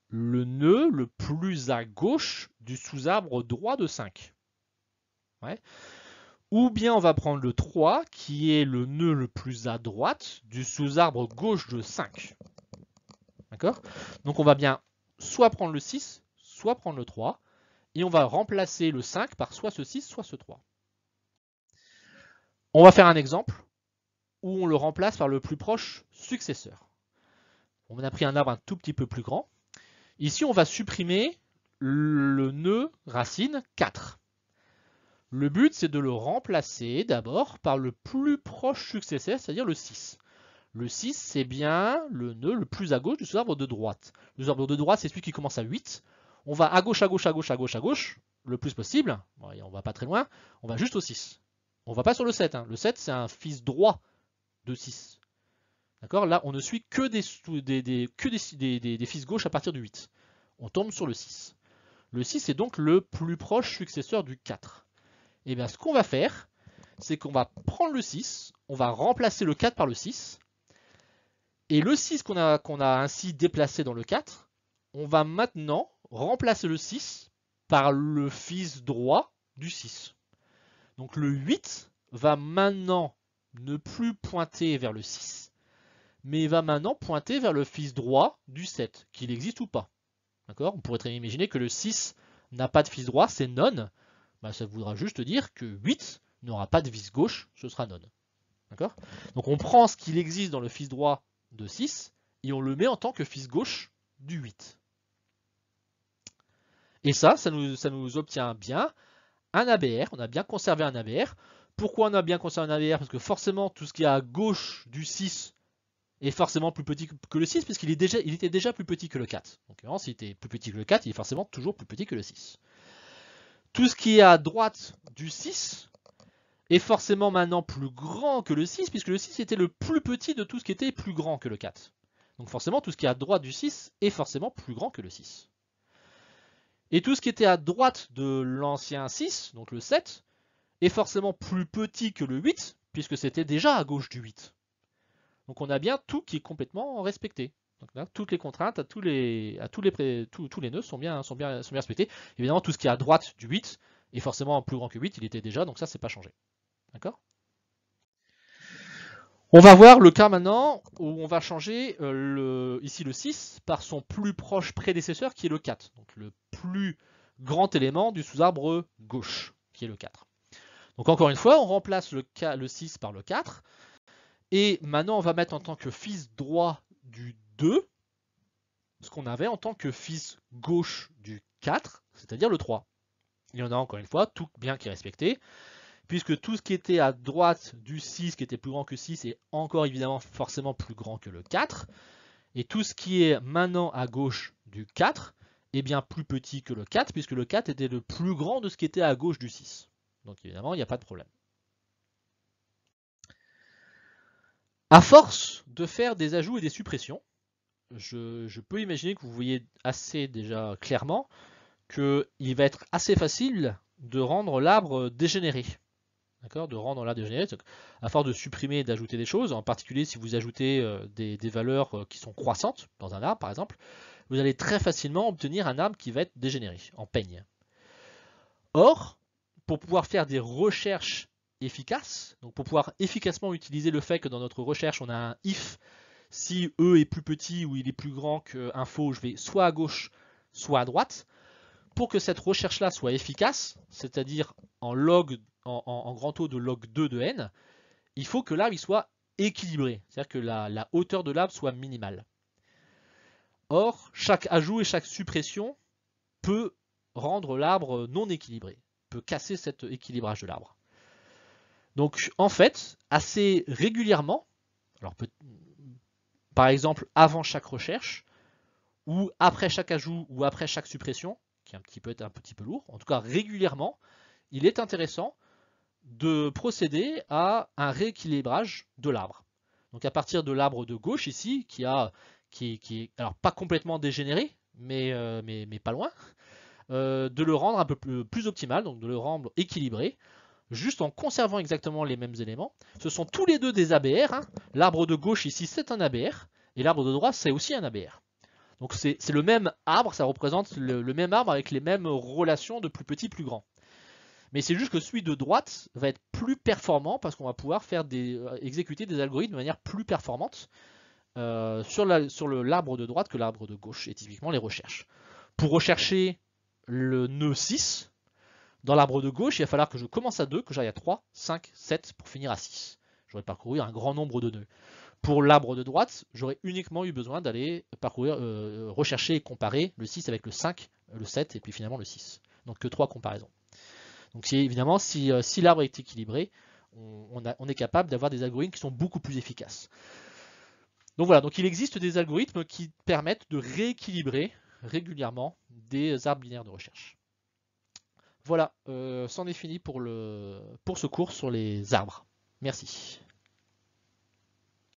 le nœud le plus à gauche du sous-arbre droit de 5. Ou bien on va prendre le 3 qui est le nœud le plus à droite du sous-arbre gauche de 5. D'accord Donc on va bien soit prendre le 6, soit prendre le 3. Et on va remplacer le 5 par soit ce 6, soit ce 3. On va faire un exemple où on le remplace par le plus proche successeur. On a pris un arbre un tout petit peu plus grand. Ici, on va supprimer le nœud racine 4. Le but, c'est de le remplacer d'abord par le plus proche successeur, c'est-à-dire le 6. Le 6, c'est bien le nœud le plus à gauche du sous-arbre de droite. Le arbre de droite, c'est celui qui commence à 8. On va à gauche, à gauche, à gauche, à gauche, à gauche, le plus possible. On va pas très loin. On va juste au 6. On va pas sur le 7. Hein. Le 7, c'est un fils droit 6. D'accord Là, on ne suit que des, des, que des, fils gauches à partir du 8. On tombe sur le 6. Le 6 est donc le plus proche successeur du 4. Et eh bien, ce qu'on va faire, c'est qu'on va prendre le 6, on va remplacer le 4 par le 6, et le 6 qu'on a, qu'on a, ainsi déplacé dans le 4, on va maintenant remplacer le 6 par le fils droit du 6. Donc le 8 va maintenant ne plus pointer vers le 6, mais va maintenant pointer vers le fils droit du 7, qu'il existe ou pas. D'accord On pourrait très bien imaginer que le 6 n'a pas de fils droit, c'est non. Bah, ça voudra juste dire que 8 n'aura pas de fils gauche, ce sera non. D'accord Donc on prend ce qu'il existe dans le fils droit de 6 et on le met en tant que fils gauche du 8. Et ça, ça nous, ça nous obtient bien un ABR, on a bien conservé un ABR. Pourquoi on a bien conservé un AVR Parce que forcément, tout ce qui est à gauche du 6 est forcément plus petit que le 6, puisqu'il était déjà plus petit que le 4. Donc, s'il était plus petit que le 4, il est forcément toujours plus petit que le 6. Tout ce qui est à droite du 6 est forcément maintenant plus grand que le 6, puisque le 6 était le plus petit de tout ce qui était plus grand que le 4. Donc forcément, tout ce qui est à droite du 6 est forcément plus grand que le 6. Et tout ce qui était à droite de l'ancien 6, donc le 7, est forcément plus petit que le 8, puisque c'était déjà à gauche du 8. Donc on a bien tout qui est complètement respecté. Donc là, toutes les contraintes à tous les, à tous les, tous, tous les nœuds sont bien, sont, bien, sont respectés. Évidemment, tout ce qui est à droite du 8 est forcément plus grand que 8, il était déjà, donc ça, c'est pas changé. D'accord on va voir le cas maintenant où on va changer euh, le, ici le 6 par son plus proche prédécesseur qui est le 4. Donc le plus grand élément du sous-arbre gauche qui est le 4. Donc encore une fois, on remplace le, 6 par le 4. Et maintenant, on va mettre en tant que fils droit du 2 ce qu'on avait en tant que fils gauche du 4, c'est-à-dire le 3. Il y en a encore une fois, tout bien qui est respecté, puisque tout ce qui était à droite du 6, qui était plus grand que 6, est encore évidemment forcément plus grand que le 4. Et tout ce qui est maintenant à gauche du 4 est eh bien plus petit que le 4, puisque le 4 était le plus grand de ce qui était à gauche du 6. Donc évidemment, il n'y a pas de problème. À force de faire des ajouts et des suppressions, je, peux imaginer que vous voyez assez déjà clairement qu'il va être assez facile de rendre l'arbre dégénéré. D'accord De rendre l'arbre dégénéré. à force de supprimer et d'ajouter des choses, en particulier si vous ajoutez euh, des, des, valeurs euh, qui sont croissantes dans un arbre par exemple, vous allez très facilement obtenir un arbre qui va être dégénéré, en peigne. Or, pour pouvoir faire des recherches efficaces, donc pour pouvoir efficacement utiliser le fait que dans notre recherche on a un if, si E est plus petit ou il est plus grand que je vais soit à gauche, soit à droite. Pour que cette recherche-là soit efficace, c'est-à-dire en log, en, grand O de log 2 de n, il faut que l'arbre soit équilibré, c'est-à-dire que la hauteur de l'arbre soit minimale. Or, chaque ajout et chaque suppression peut rendre l'arbre non équilibré peut casser cet équilibrage de l'arbre. Donc en fait, assez régulièrement, alors par exemple avant chaque recherche, ou après chaque ajout, ou après chaque suppression, qui peut un petit peu, un petit peu lourd, en tout cas régulièrement, il est intéressant de procéder à un rééquilibrage de l'arbre. Donc à partir de l'arbre de gauche ici, qui, a, qui, est alors pas complètement dégénéré, mais euh, pas loin, euh, de le rendre un peu plus, optimal, donc de le rendre équilibré, juste en conservant exactement les mêmes éléments. Ce sont tous les deux des ABR. Hein. L'arbre de gauche ici, c'est un ABR, et l'arbre de droite, c'est aussi un ABR. Donc c'est le même arbre, ça représente le, même arbre avec les mêmes relations de plus petit, plus grand. Mais c'est juste que celui de droite va être plus performant parce qu'on va pouvoir faire des, euh, exécuter des algorithmes de manière plus performante euh, sur l'arbre la, sur de droite que l'arbre de gauche, et typiquement les recherches. Pour rechercher le nœud 6. Dans l'arbre de gauche, il va falloir que je commence à 2, que j'aille à 3, 5, 7 pour finir à 6. J'aurais parcouru un grand nombre de nœuds. Pour l'arbre de droite, j'aurais uniquement eu besoin d'aller parcourir, euh, euh, rechercher et comparer le 6 avec le 5, le 7 et puis finalement le 6. Donc que 3 comparaisons. Donc évidemment, euh, si, l'arbre est équilibré, on, on est capable d'avoir des algorithmes qui sont beaucoup plus efficaces. Donc voilà, donc il existe des algorithmes qui permettent de rééquilibrer régulièrement des arbres binaires de recherche. Voilà, euh, c'en est fini pour, le, pour ce cours sur les arbres. Merci.